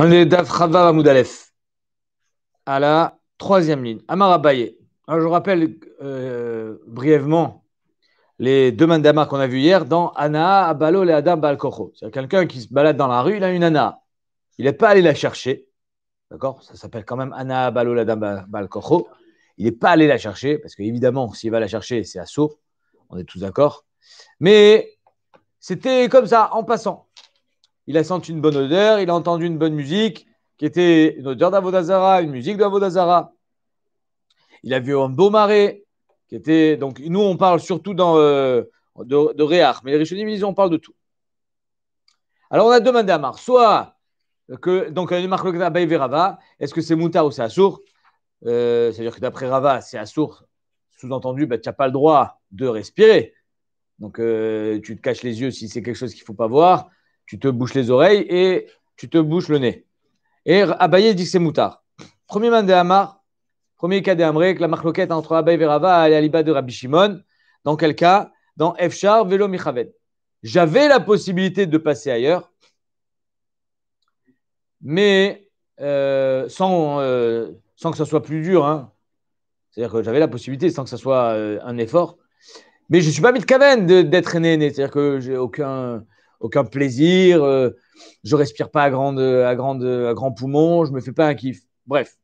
On est d'Afrava À la troisième ligne. Amar Abaye. Alors, ah, je rappelle euh, brièvement les deux mandamars qu'on a vus hier dans anna Abalo et Adam Balkocho. C'est quelqu'un qui se balade dans la rue, il a une Anna. Il n'est pas allé la chercher. D'accord Ça s'appelle quand même anna Abalo et Adam Balkocho. Il n'est pas allé la chercher, parce qu'évidemment, s'il va la chercher, c'est assaut. On est tous d'accord. Mais c'était comme ça, en passant il a senti une bonne odeur, il a entendu une bonne musique, qui était une odeur d'Avodazara, une musique d'Avodazara. Il a vu un beau marais, qui était. Donc, nous, on parle surtout euh, de, de mais les riches on parle de tout. Alors, on a demandé à Mar, soit que, donc, euh, est-ce que c'est Moutar ou c'est Assour euh, C'est-à-dire que d'après Rava, c'est Assour, sous-entendu, bah, tu n'as pas le droit de respirer. Donc, tu te caches les yeux si c'est quelque chose qu'il ne faut pas voir tu te bouches les oreilles et tu te bouches le nez. Et Abayez dit que c'est moutard. Premier man de Hamar, premier cas que la marloquette entre Abaye Verava et Aliba de Rabbi Shimon. Dans quel cas Dans F-char, Velo Michaved. J'avais la possibilité de passer ailleurs, mais euh, sans, euh, sans que ça soit plus dur. Hein. C'est-à-dire que j'avais la possibilité sans que ça soit euh, un effort. Mais je ne suis pas mis de d'être né, C'est-à-dire que j'ai aucun aucun plaisir, euh, je respire pas à, grande, à, grande, à grand poumon, je me fais pas un kiff. Bref,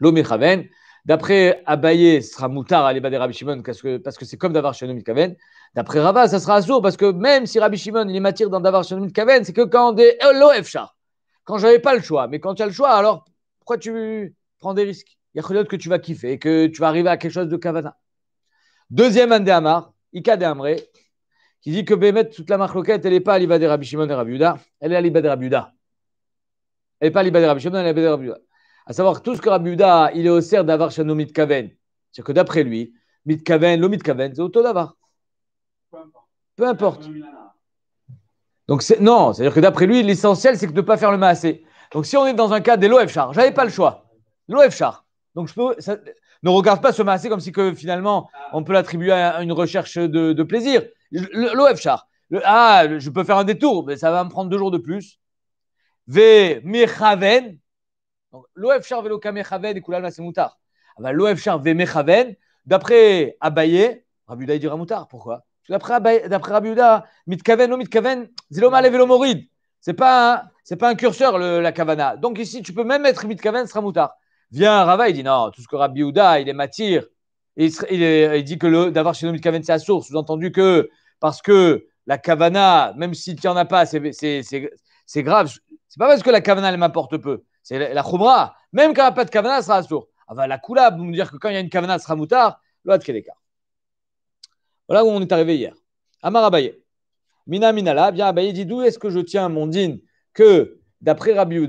raven D'après Abaye, ce sera moutard à des Rabbi Shimon parce que, parce que c'est comme d'avoir de caven. D'après Rava, ça sera assourd parce que même si Rabbi Shimon il est matière dans d'avoir de c'est que quand des Efshar, quand j'avais pas le choix. Mais quand tu as le choix, alors pourquoi tu prends des risques Il y a que tu vas kiffer et que tu vas arriver à quelque chose de Kavana. Deuxième Amar, Ika qui dit que Bémet, toute la marloquette, elle n'est pas à l'Ibadé Rabbi Shimon et Rabbi elle est à l'Ibadé Rabbi Elle n'est pas à l'Ibadé Rabbi Shimon, elle est à de Rabbi Uda. savoir tout ce que Rabbi il est au cerf d'avoir Shano Mitkaven. C'est-à-dire que d'après lui, Mitkaven, l'O Mitkaven, c'est auto d'avoir. Peu importe. Donc non, c'est-à-dire que d'après lui, l'essentiel, c'est de ne pas faire le maassé. Donc si on est dans un cas des je j'avais pas le choix. char. Donc je peux, ne regarde pas ce maassé comme si que finalement, ah. on peut l'attribuer à une recherche de plaisir. L'OF Char. ah, je peux faire un détour, mais ça va me prendre deux jours de plus. V Mechaven. L'OF Char velo kam'echaven. et c'est Moutar. Ah bah, L'OF Char V. Mechaven. D'après Abaye, Rabiuda il dira Moutar. Pourquoi D'après Rabiuda, Mitkaven, non Mitkaven, Ziloma Levelo Morid. C'est pas, c'est pas un curseur, la Kavana. Donc ici, tu peux même mettre Mitkaven, sera Moutar. Viens Rava, il dit non, tout ce que Rabbi il est matir. Il, dit que d'avoir chez nous Mitkaven, c'est à source. Sous-entendu que parce que la Kavana, même s'il n'y en a pas, c'est grave. C'est pas parce que la Kavana, elle m'apporte peu. C'est la, choubra. Même quand il n'y a pas de Kavana, ça sera sourd Ah bah, la Kula, vous me dire que quand il y a une Kavana, ça sera Moutard. L'autre, quel Voilà où on est arrivé hier. Amar Abaye. Mina Minala, bien Abaye dit d'où est-ce que je tiens mon din que d'après Rabbi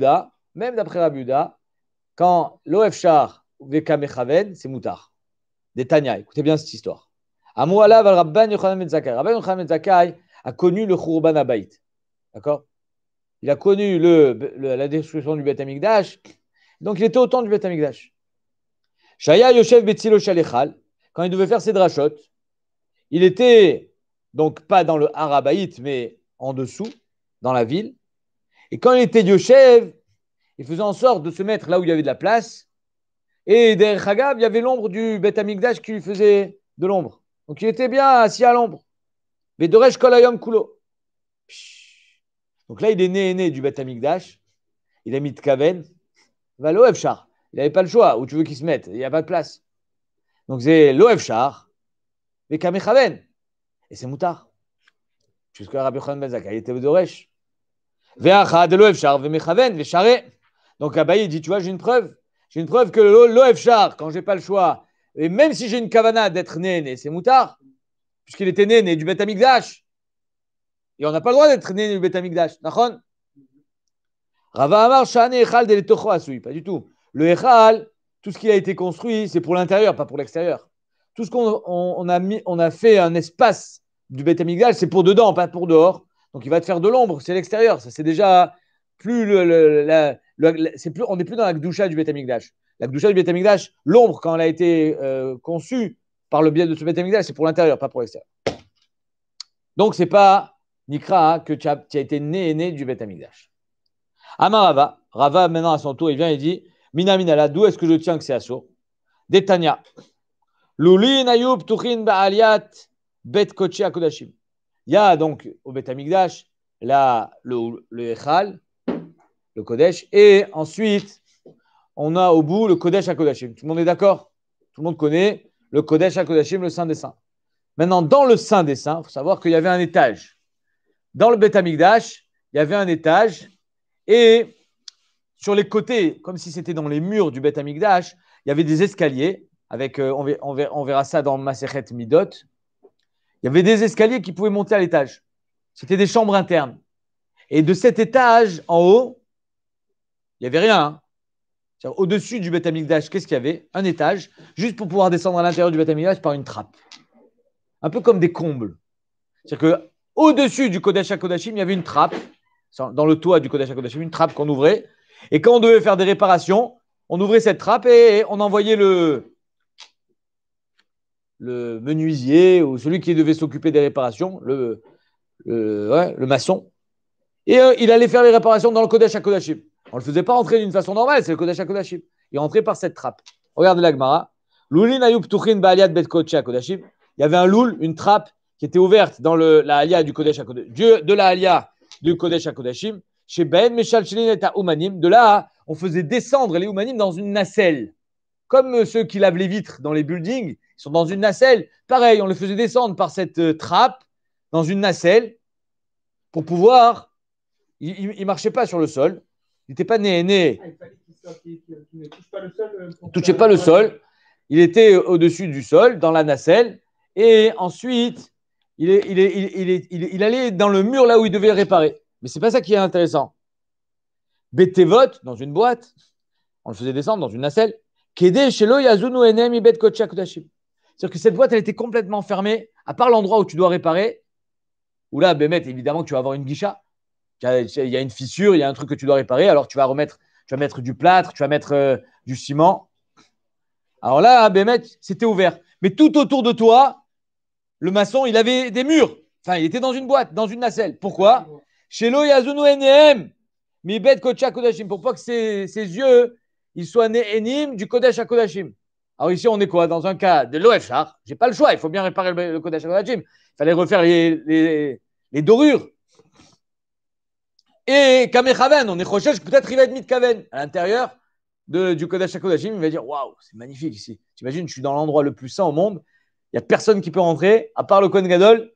même d'après Rabbi Uda, quand l'OF Shar, c'est Moutard. Des écoutez bien cette histoire. Amoualav al Rabban Yochanan Ben Rabban Yochanan ben a connu le Khurban Abayt D'accord Il a connu la destruction du Beth Amikdash. Donc il était au temps du Beth Amikdash. Shaya Yoshev Betzilo quand il devait faire ses drachotes, il était donc pas dans le Harabaït, mais en dessous, dans la ville. Et quand il était Yoshev, il faisait en sorte de se mettre là où il y avait de la place. Et derrière Khagab il y avait l'ombre du Beth Amikdash qui lui faisait de l'ombre. Donc il était bien assis à l'ombre. Vedoresh kolayam kulo. Donc là, il est né né du Beth Amikdash. Il a mis de Kaven. Va Il n'avait pas le choix. Où tu veux qu'il se mette Il n'y a pas de place. Donc c'est l'OFchar. char. Kamechaven. Et c'est moutard. Jusqu'à Rabbi Khan ben Il était au dorech. l'OFchar. Ve'mechaven. Ve'chare. Donc Abaye dit Tu vois, j'ai une preuve. J'ai une preuve que char, quand j'ai pas le choix, et même si j'ai une cavana d'être né, né, c'est moutard, puisqu'il était né, né du Betamigdash. Et on n'a pas le droit d'être né, du Betamigdash. Nachon Rava Shane Echal Asui. Pas du tout. Le Echal, tout ce qui a été construit, c'est pour l'intérieur, pas pour l'extérieur. Tout ce qu'on a, mis, on a fait un espace du bétamigdash, c'est pour dedans, pas pour dehors. Donc il va te faire de l'ombre, c'est l'extérieur. Ça, c'est déjà plus le, plus, on n'est plus dans la doucha du Betamigdash. La gdoucha du Betamigdash, l'ombre, quand elle a été euh, conçue par le biais de ce Betamigdash, c'est pour l'intérieur, pas pour l'extérieur. Donc, ce n'est pas Nikra qui que été né et né du Betamigdash. Amarava, Rava, maintenant à son tour, il vient et dit Mina Minala, d'où est-ce que je tiens que c'est Assour Detania. Loulin Ayub Tuchin Ba'aliat Bet Kochi Akodashim. Il y a donc au Betamigdash là, le, le Echal, le Kodesh, et ensuite on a au bout le Kodesh à Kodashim. Tout le monde est d'accord Tout le monde connaît le Kodesh à le Saint des Saints. Maintenant, dans le Saint des Saints, il faut savoir qu'il y avait un étage. Dans le Beth il y avait un étage et sur les côtés, comme si c'était dans les murs du Beth il y avait des escaliers avec, euh, on, verra, ça dans Maseret Midot. Il y avait des escaliers qui pouvaient monter à l'étage. C'était des chambres internes. Et de cet étage en haut, il n'y avait rien. Hein. Au-dessus du Beth qu'est-ce qu'il y avait Un étage, juste pour pouvoir descendre à l'intérieur du Dash par une trappe. Un peu comme des combles. C'est-à-dire que au-dessus du Kodesh Kodashim, il y avait une trappe, dans le toit du Kodesh une trappe qu'on ouvrait. Et quand on devait faire des réparations, on ouvrait cette trappe et on envoyait le, le menuisier ou celui qui devait s'occuper des réparations, le, le, maçon. Et euh, il allait faire les réparations dans le Kodesh Kodashim. On ne le faisait pas entrer d'une façon normale, c'est le Kodesh Kodashim. Il est par cette trappe. Regardez la Gemara. Bet Kodesh Il y avait un loul, une trappe qui était ouverte dans le, la Alia du Kodesh Dieu de du ben De là, on faisait descendre les Oumanim dans une nacelle. Comme ceux qui lavent les vitres dans les buildings, ils sont dans une nacelle. Pareil, on les faisait descendre par cette euh, trappe dans une nacelle pour pouvoir. Ils ne marchaient pas sur le sol. Il n'était pas né-né. Ah, ne touchait pas le sol. Euh, il était euh, au-dessus du sol, dans la nacelle. Et ensuite, il, il, il, allait dans le mur là où il devait réparer. Mais c'est pas ça qui est intéressant. vote dans une boîte, on le faisait descendre dans une nacelle. C'est-à-dire que cette boîte, elle était complètement fermée, à part l'endroit où tu dois réparer, où là, Bémet, évidemment, tu vas avoir une guicha. Il y a une fissure, il y a un truc que tu dois réparer. Alors tu vas remettre, tu vas mettre du plâtre, tu vas mettre euh, du ciment. Alors là, Bémet, c'était ouvert. Mais tout autour de toi, le maçon, il avait des murs. Enfin, il était dans une boîte, dans une nacelle. Pourquoi Chez Loyazuno NM, Mibet Kocha Kodashim, pour que ses, yeux ils soient nés enim du Kodesh à Kodashim. Alors ici, on est quoi Dans un cas de l'OFR, j'ai pas le choix, il faut bien réparer le, le Kodesh à Kodashim. Il fallait refaire les dorures. Et Kamechaven, on est Rochesh, peut-être il va être Mitkaven. À l'intérieur du Kodesh il va dire Waouh, c'est magnifique ici. T'imagines, je suis dans l'endroit le plus saint au monde. Il n'y a personne qui peut rentrer, à part le Kohen Gadol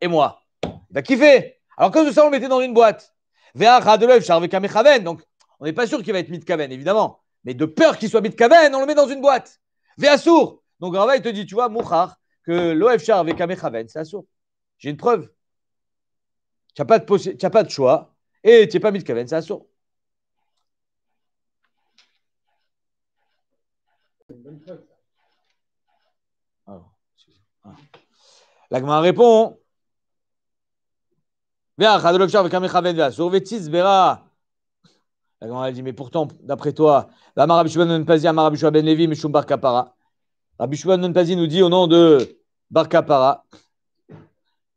et moi. Il va kiffer. Alors, comme ça, on le mettait dans une boîte. Ve'acha de avec Kameh Kamechaven. Donc, on n'est pas sûr qu'il va être Mitkaven, évidemment. Mais de peur qu'il soit Mitkaven, on le met dans une boîte. sourd. Donc, Rava, il te dit Tu vois, Mouchar, que avec Kameh Kamechaven, c'est Assour. J'ai une preuve. Tu n'as pas, de choix. Et eh, tu n'es pas mitkaven, c'est ah, La L'agma répond. L'agma dit, mais pourtant, d'après toi, la marabishouan ben non pazi, ben levi, mishum bar kapara. Rabishouan ben non nous dit au nom de bar kapara.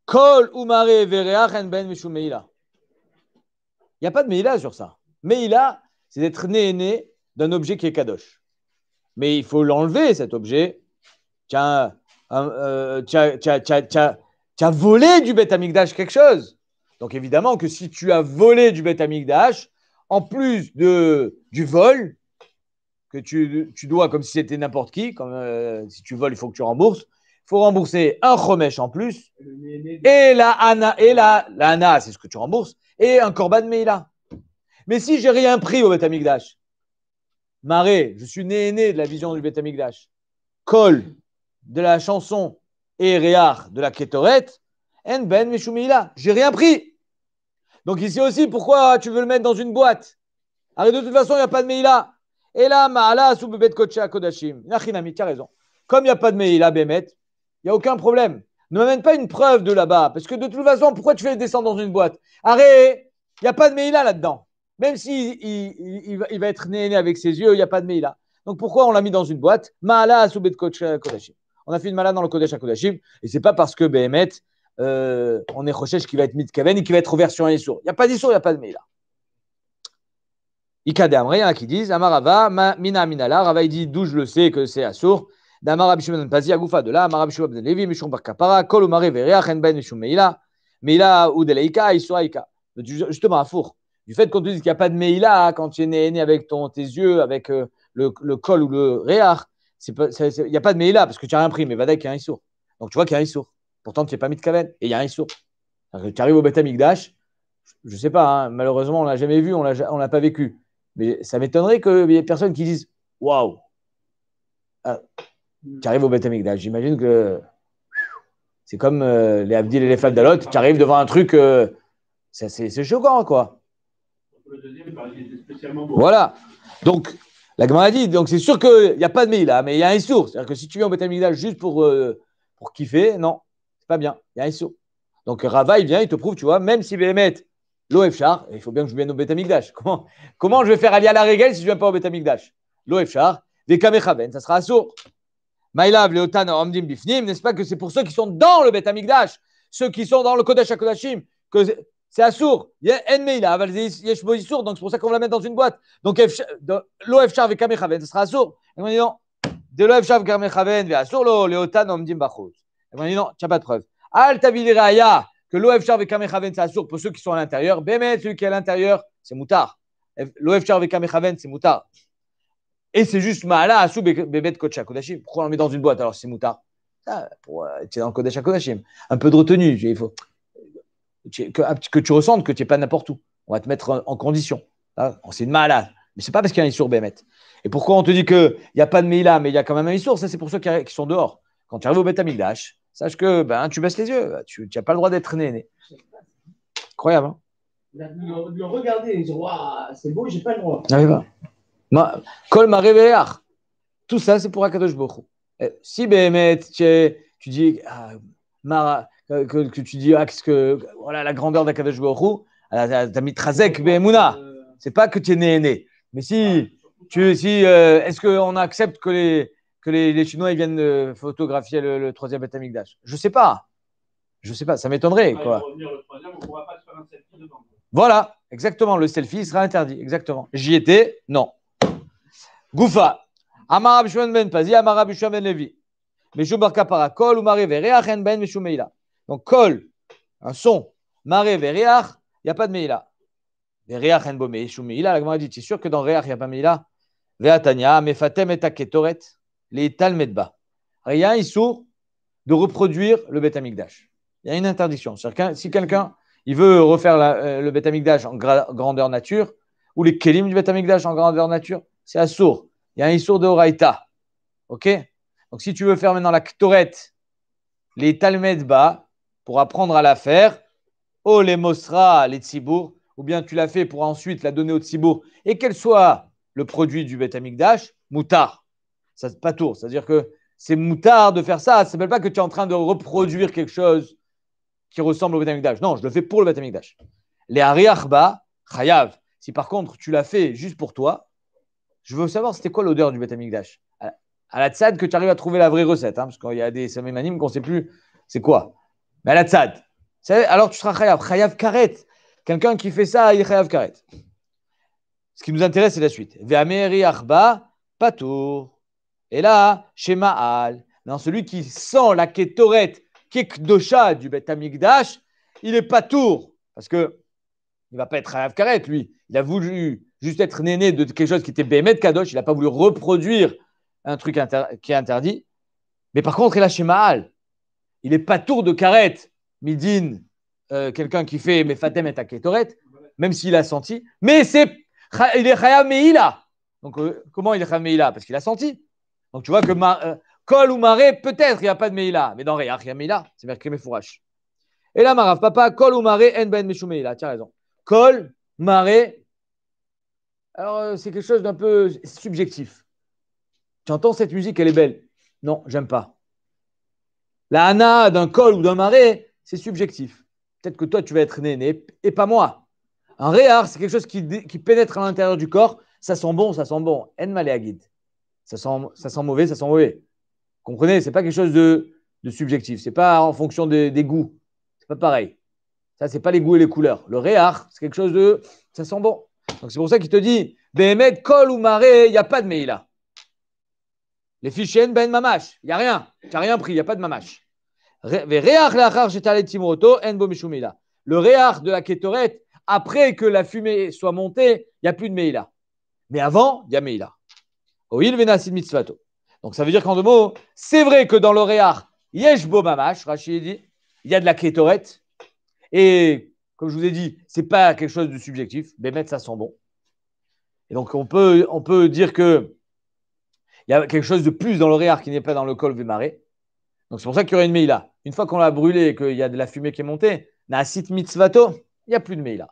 Kol umare verea, ben il n'y a pas de Meïla sur ça. Meïla, c'est d'être né et né d'un objet qui est Kadosh. Mais il faut l'enlever, cet objet. Tu as, volé du Beth amigdash quelque chose. Donc évidemment que si tu as volé du Beth amigdash, en plus de, du vol, que tu, dois comme si c'était n'importe qui, comme euh, si tu voles, il faut que tu rembourses, il faut rembourser un remèche en plus, et la ana, et la, la c'est ce que tu rembourses, et un de Meila. Mais si j'ai rien pris au Betamikdash, Maré, je suis né et né de la vision du Betamikdash, Kol de la chanson et Réar de la Ketoret, En Ben meila j'ai rien pris. Donc ici aussi, pourquoi tu veux le mettre dans une boîte Arrête, de toute façon, il n'y a pas de Meila. Et là, Ma'ala soubebet Kodashim. Nachinami, tu raison. Comme il n'y a pas de Meila, Bémet, il n'y a aucun problème. Ne m'amène pas une preuve de là-bas. Parce que de toute façon, pourquoi tu fais descendre dans une boîte Arrête Il n'y a pas de Meïla là-dedans. Même s'il il, va être né, avec ses yeux, il n'y a pas de Meïla. Donc pourquoi on l'a mis dans une boîte Maala euh, On a fait une mala dans le Kodesh à Kodashim. Et c'est pas parce que Behemet, euh, on est recherche qui va être Kaven et qui va être ouvert sur un Issour. Il n'y a pas sour, il n'y a pas de Meïla. Ikadam, rien qui disent, Amarava, Mina Minala, Rava dit d'où je le sais que c'est Assour, d'Amarab Abishimon ben Agoufa, de là, Marabishou Abishimon Ben Levi, Mishum Bar Kapara, Kol Umare Veria, Ben Mishon Meila, Meila ou Deleika, Isuaika. Justement, à four. Du fait qu'on te dise qu'il n'y a pas de Meila quand tu es né, avec ton, tes yeux, avec euh, le, le, col ou le Réar, il n'y a pas de Meila parce que tu as rien pris, mais vadek il y a un Donc tu vois qu'il y a un Issour. Pourtant, tu n'es pas mis de Kaven et il y a un Issour. Tu arrives au Beth je ne sais pas, hein, malheureusement, on ne l'a jamais vu, on ne l'a pas vécu. Mais ça m'étonnerait qu'il y ait personne qui dise Waouh, tu mm. arrives au Betamigdash, J'imagine que c'est comme euh, les Abdil et les Fabdalot, tu arrives devant un truc, euh, c'est choquant, quoi. Voilà. Donc, la Gemara donc c'est sûr qu'il n'y a pas de mille là, hein, mais il y a un sourd. C'est-à-dire que si tu viens au Betamigdash juste pour, euh, pour kiffer, non, c'est pas bien. Il y a un sourd. Donc, Rava, il vient, il te prouve, tu vois, même si Béhémet, l'OF Char, il faut bien que je vienne au Betamigdash. Comment, comment je vais faire aller à la régale si je ne viens pas au Beth L'OF Char, des Kamechaven, ça sera sourd. Maïlav, Leotan, Omdim, Bifnim, n'est-ce pas que c'est pour ceux qui sont dans le Bet ceux qui sont dans le Kodesh HaKodashim, que c'est Assour. En Meilav, Yeshboïsour, donc c'est pour ça qu'on va la mettre dans une boîte. Donc l'of et ce sera Assour. Et on dis non, de l'OFchav, Kamechaven, c'est Assour, lo, Leotan, Omdim, Bachouz. Et on dis non, tu n'as pas de preuve. Al Tavili que l'of et c'est Assour pour ceux qui sont à l'intérieur. Bemet celui qui est à l'intérieur, c'est Moutard. L'of et c'est Moutard. Et c'est juste Mahala, sous Bébé de Kodesh Pourquoi on le met dans une boîte alors c'est moutard ça, ah, pour, euh, dans le Kodesh Un peu de retenue. Il faut que, ah, que, tu ressentes que tu n'es pas n'importe où. On va te mettre en, condition. Hein ah, c'est une Mahala. Mais c'est pas parce qu'il y a un Issour Bémet. Et pourquoi on te dit qu'il n'y a pas de Meïla, mais il y a quand même un Issour Ça, c'est pour ceux qui, sont dehors. Quand tu arrives au betamildash sache que ben, tu baisses les yeux. Tu n'as pas le droit d'être né. né. Incroyable. Hein. a le, le, regarder et dire c'est beau, j'ai pas le droit. Kol Tout ça, c'est pour Akadosh Si Behemet, tu dis ah, que, tu dis ah, que voilà la grandeur d'Akadosh Baruch ah, t'as mis Trazek Behemuna. C'est pas que tu es né né. Mais si tu si euh, est-ce qu'on accepte que les que les, Chinois viennent euh, photographier le, troisième Beth Je sais pas. Je sais pas, ça m'étonnerait quoi. Voilà, exactement, le selfie sera interdit, exactement. J'y étais, non. Goufa. Amar Abishman Ben Pazi, Amar Abishman Ben Levi. Meshou Kapara, Kol ou Maré Vereach, En Ben Meshou Meila. Donc Kol, un son, Maré Vereach, il n'y a pas de Meila. Vereach, En Bo Meila, la Gemara dit, c'est sûr que dans Reach, il n'y a pas Meila. Veatania, Mefatem et Aketoret, les Rien, il sourd de reproduire le Betamikdash. Il y a une interdiction. Que si quelqu'un il veut refaire la, euh, le Betamikdash en grandeur nature, ou les Kelim du Betamikdash en grandeur nature, c'est Assour. Il y a un Issour de Horaïta. OK Donc, si tu veux faire maintenant la Ktoret, les Talmed bas pour apprendre à la faire, oh les Mosra, les Tzibour, ou bien tu l'as fait pour ensuite la donner au Tzibour, et qu'elle soit le produit du Bet moutard. Moutar. Ça, pas tour. C'est-à-dire que c'est moutard de faire ça. Ça ne veut pas que tu es en train de reproduire quelque chose qui ressemble au Betamigdash. Non, je le fais pour le Betamigdash. Les Ariachba, khayav. Si par contre tu l'as fait juste pour toi, je veux savoir c'était quoi l'odeur du Betamikdash. À, la tzad que tu arrives à trouver la vraie recette, hein, parce qu'il y a des samémanim qu'on ne sait plus c'est quoi. Mais à la Alors tu seras Khayav, Khayav karet. Quelqu'un qui fait ça, il est karet. Ce qui nous intéresse, c'est la suite. Ve'ameri achba patour. Et là, chez Maal, dans celui qui sent la ketoret kekdosha du Betamikdash, il est patour. Parce que il va pas être Khayav karet, lui. Il a voulu juste être né de quelque chose qui était de Kadosh, il n'a pas voulu reproduire un truc qui est interdit. Mais par contre, il a chez Mahal. Il est pas tour de carrette, Midin, euh, quelqu'un qui fait mais Fatem est à Ketoret », même s'il a senti. Mais c'est, il est il Donc, euh, comment il est Chaya Parce qu'il a senti. Donc, tu vois que ma, euh, ou Maré, peut-être il n'y a pas de Meila. Mais dans Réa, il C'est Merkrim et Et là, Maraf, papa, col ou Maré, En ben raison. Col, Maré, alors, euh, c'est quelque chose d'un peu subjectif. Tu entends cette musique, elle est belle. Non, j'aime pas. La hana d'un col ou d'un marais, c'est subjectif. Peut-être que toi, tu vas être né, et pas moi. Un réar, c'est quelque chose qui, pénètre à l'intérieur du corps. Ça sent bon, ça sent bon. En maléagide. Ça sent, ça sent mauvais, ça sent mauvais. Comprenez, c'est pas quelque chose de, de subjectif. C'est pas en fonction des, goûts. goûts. n'est pas pareil. Ça, n'est pas les goûts et les couleurs. Le réar, c'est quelque chose de, ça sent bon. Donc c'est pour ça qu'il te dit, Behemet, Kol ou Maré, il n'y a pas de Meïla. Les fichiers ben mamash, il n'y a rien. Tu n'as rien pris, il n'y a pas de mamash. Le réar de la Kétorette, après que la fumée soit montée, il n'y a plus de Meïla. Mais avant, il y a Meïla. Donc ça veut dire qu'en deux mots, c'est vrai que dans le réach, il y a de la Kétorette. » Et comme je vous ai dit, ce n'est pas quelque chose de subjectif. Bémet, ça sent bon. Et donc, on peut, on peut dire que il y a quelque chose de plus dans le qui n'est pas dans le col marais. Donc, c'est pour ça qu'il y aurait une Meïla. Une fois qu'on l'a brûlé et qu'il y a de la fumée qui est montée, naasit mitzvato, il n'y a plus de Meïla.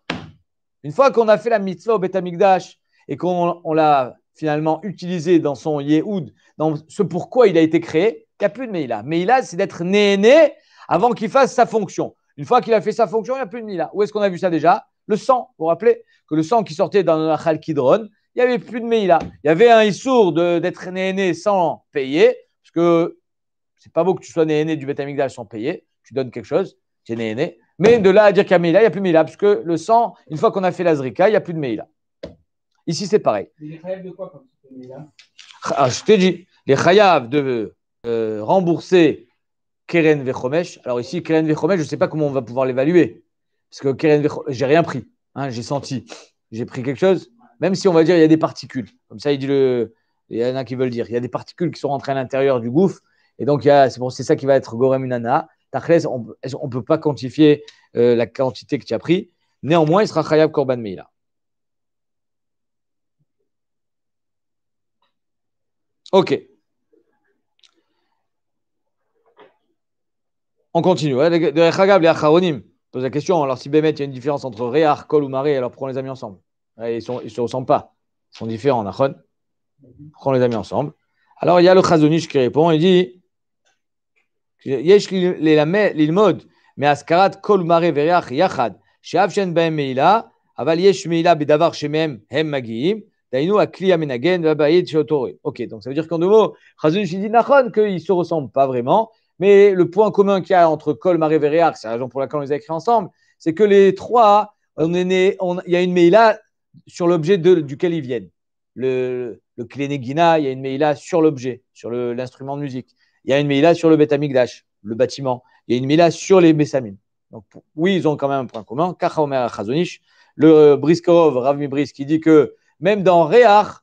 Une fois qu'on a fait la mitzvah au Betamikdash et qu'on l'a finalement utilisé dans son Yehoud, dans ce pourquoi il a été créé, il n'y a plus de Meïla. Meïla, c'est d'être né-né avant qu'il fasse sa fonction. Une fois qu'il a fait sa fonction, il n'y a plus de Mila. Hein. Où est-ce qu'on a vu ça déjà Le sang. Vous vous rappelez que le sang qui sortait dans la khalkhidron, il n'y avait plus de Mila. Hein. Il y avait un Issour d'être né sans payer, parce que c'est pas beau que tu sois néné du Betamigdal sans payer. Tu donnes quelque chose, tu es néné. Mais de là à dire qu'il y a Meïla, il n'y a plus Meïla, hein, parce que le sang, une fois qu'on a fait l'Azrika, il n'y a plus de Meïla. Ici, c'est pareil. Les de quoi quand tu ah, Je t'ai dit, les chayav de euh, rembourser Keren Vechomesh. Alors ici, Keren Vechomesh, je ne sais pas comment on va pouvoir l'évaluer. Parce que Keren Vechomesh, j'ai rien pris. Hein, j'ai senti. J'ai pris quelque chose. Même si on va dire il y a des particules. Comme ça, il dit le. Il y en a qui veulent dire. Il y a des particules qui sont rentrées à l'intérieur du gouffre. Et donc, c'est ça qui va être Gorem Unana. on ne peut pas quantifier euh, la quantité que tu as pris. Néanmoins, il sera Khayab Korban Meila. Ok. On continue. De Chagab et Acharonim. Pose la question. Alors, si Bémet, il y a une différence entre Réar, Kol ou Maré, alors prends les amis ensemble ils, sont, ils se ressemblent pas. Ils sont différents, Nachon. Prends les amis ensemble Alors, il y a le Chazonish qui répond. Il dit Yesh l'ilmod, mais Askarat, Kol ou Maré, Veriach, Yachad. Shav Shen ben Meila, Aval Yesh Meila, Bedavar Shemem, Hem Magiim. Dainu Akli Amenagen, Vabayed, Shotore. Ok, donc ça veut dire qu'en deux mots, Chazonish dit Nachon, qu'ils se ressemblent pas vraiment. Mais le point commun qu'il y a entre Colmar et Véréar, c'est la raison pour laquelle on les a écrits ensemble, c'est que les trois, il y a une Meïla sur l'objet duquel ils viennent. Le, le il y a une Meïla sur l'objet, sur l'instrument de musique. Il y a une Meïla sur le Betamikdash, le bâtiment. Il y a une Meïla sur les Messamines. Donc, oui, ils ont quand même un point commun. Kacha Omer le Briskov Ravmi Brisk, qui dit que même dans Réach,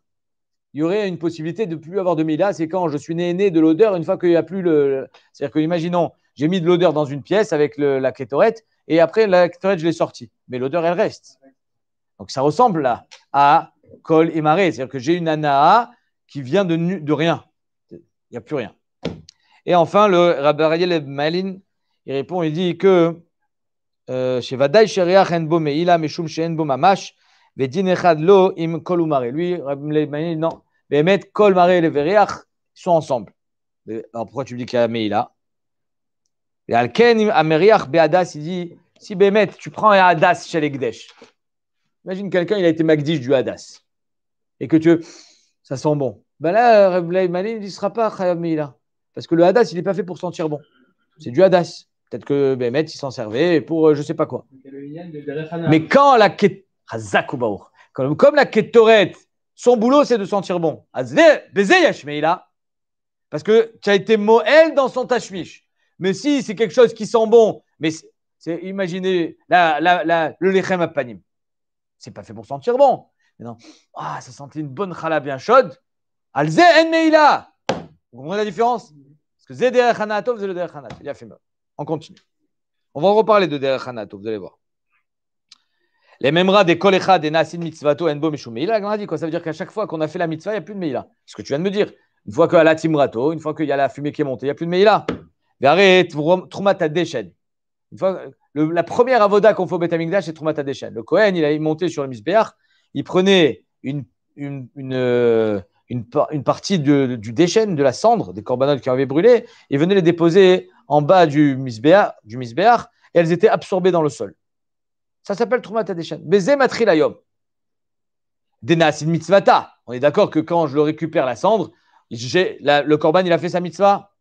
il y aurait une possibilité de plus avoir de Mila. C'est quand je suis né, né de l'odeur, une fois qu'il n'y a plus le. C'est-à-dire que, imaginons, j'ai mis de l'odeur dans une pièce avec la clétorette, et après, la clétorette, je l'ai sortie. Mais l'odeur, elle reste. Donc, ça ressemble à col et marée. C'est-à-dire que j'ai une anaa qui vient de, de rien. Il n'y a plus rien. Et enfin, le Rabbi Malin, il répond, il dit que euh, Bémet, Kol, et Leveriach sont ensemble. Alors pourquoi tu me dis qu'il y a Meila Et Alken, Beadas, il dit si Bémet, tu prends un Hadas chez les Imagine quelqu'un, il a été Magdish du Hadas. Et que tu ça sent bon. Ben là, euh, il ne sera pas Chayav Parce que le Hadas, il n'est pas fait pour sentir bon. C'est du Hadas. Peut-être que Bémet, il s'en servait pour euh, je ne sais pas quoi. Mais quand la Ket. Comme la Ketoret son boulot, c'est de sentir bon. Parce que tu as été moelle dans son tachmish. Mais si c'est quelque chose qui sent bon, mais c'est, imaginez la, la, la, le lechem apanim. Ce C'est pas fait pour sentir bon. Mais non, ah, ça sentait une bonne chala bien chaude. Alze en meila. Vous comprenez la différence Parce que zé derech hanatov, il a fait mal. On continue. On va en reparler de Derechanato, vous allez voir. Les rats des kolecha des nasin mitzvato enbo meila. On a dit quoi Ça veut dire qu'à chaque fois qu'on a fait la mitzvah, il n'y a plus de meila. Ce que tu viens de me dire. Une fois qu'il y a la timrato, une fois qu'il y a la fumée qui est montée, il n'y a plus de meila. Garé, trumata deshen. Une fois, la première avoda qu'on fait au Betamigdash, c'est trumata deshen. Le Kohen, il a monté sur le misbeach, il prenait une, une, une, euh, une, partie du deshen, de la cendre, des corbanotes qui avaient brûlé, il venait les déposer en bas du misbeach, du et elles étaient absorbées dans le sol. Ça s'appelle Trumata Adeshan. Dena, d'enas le Mitzvata. On est d'accord que quand je le récupère la cendre, le Corban, il a fait sa mitzvah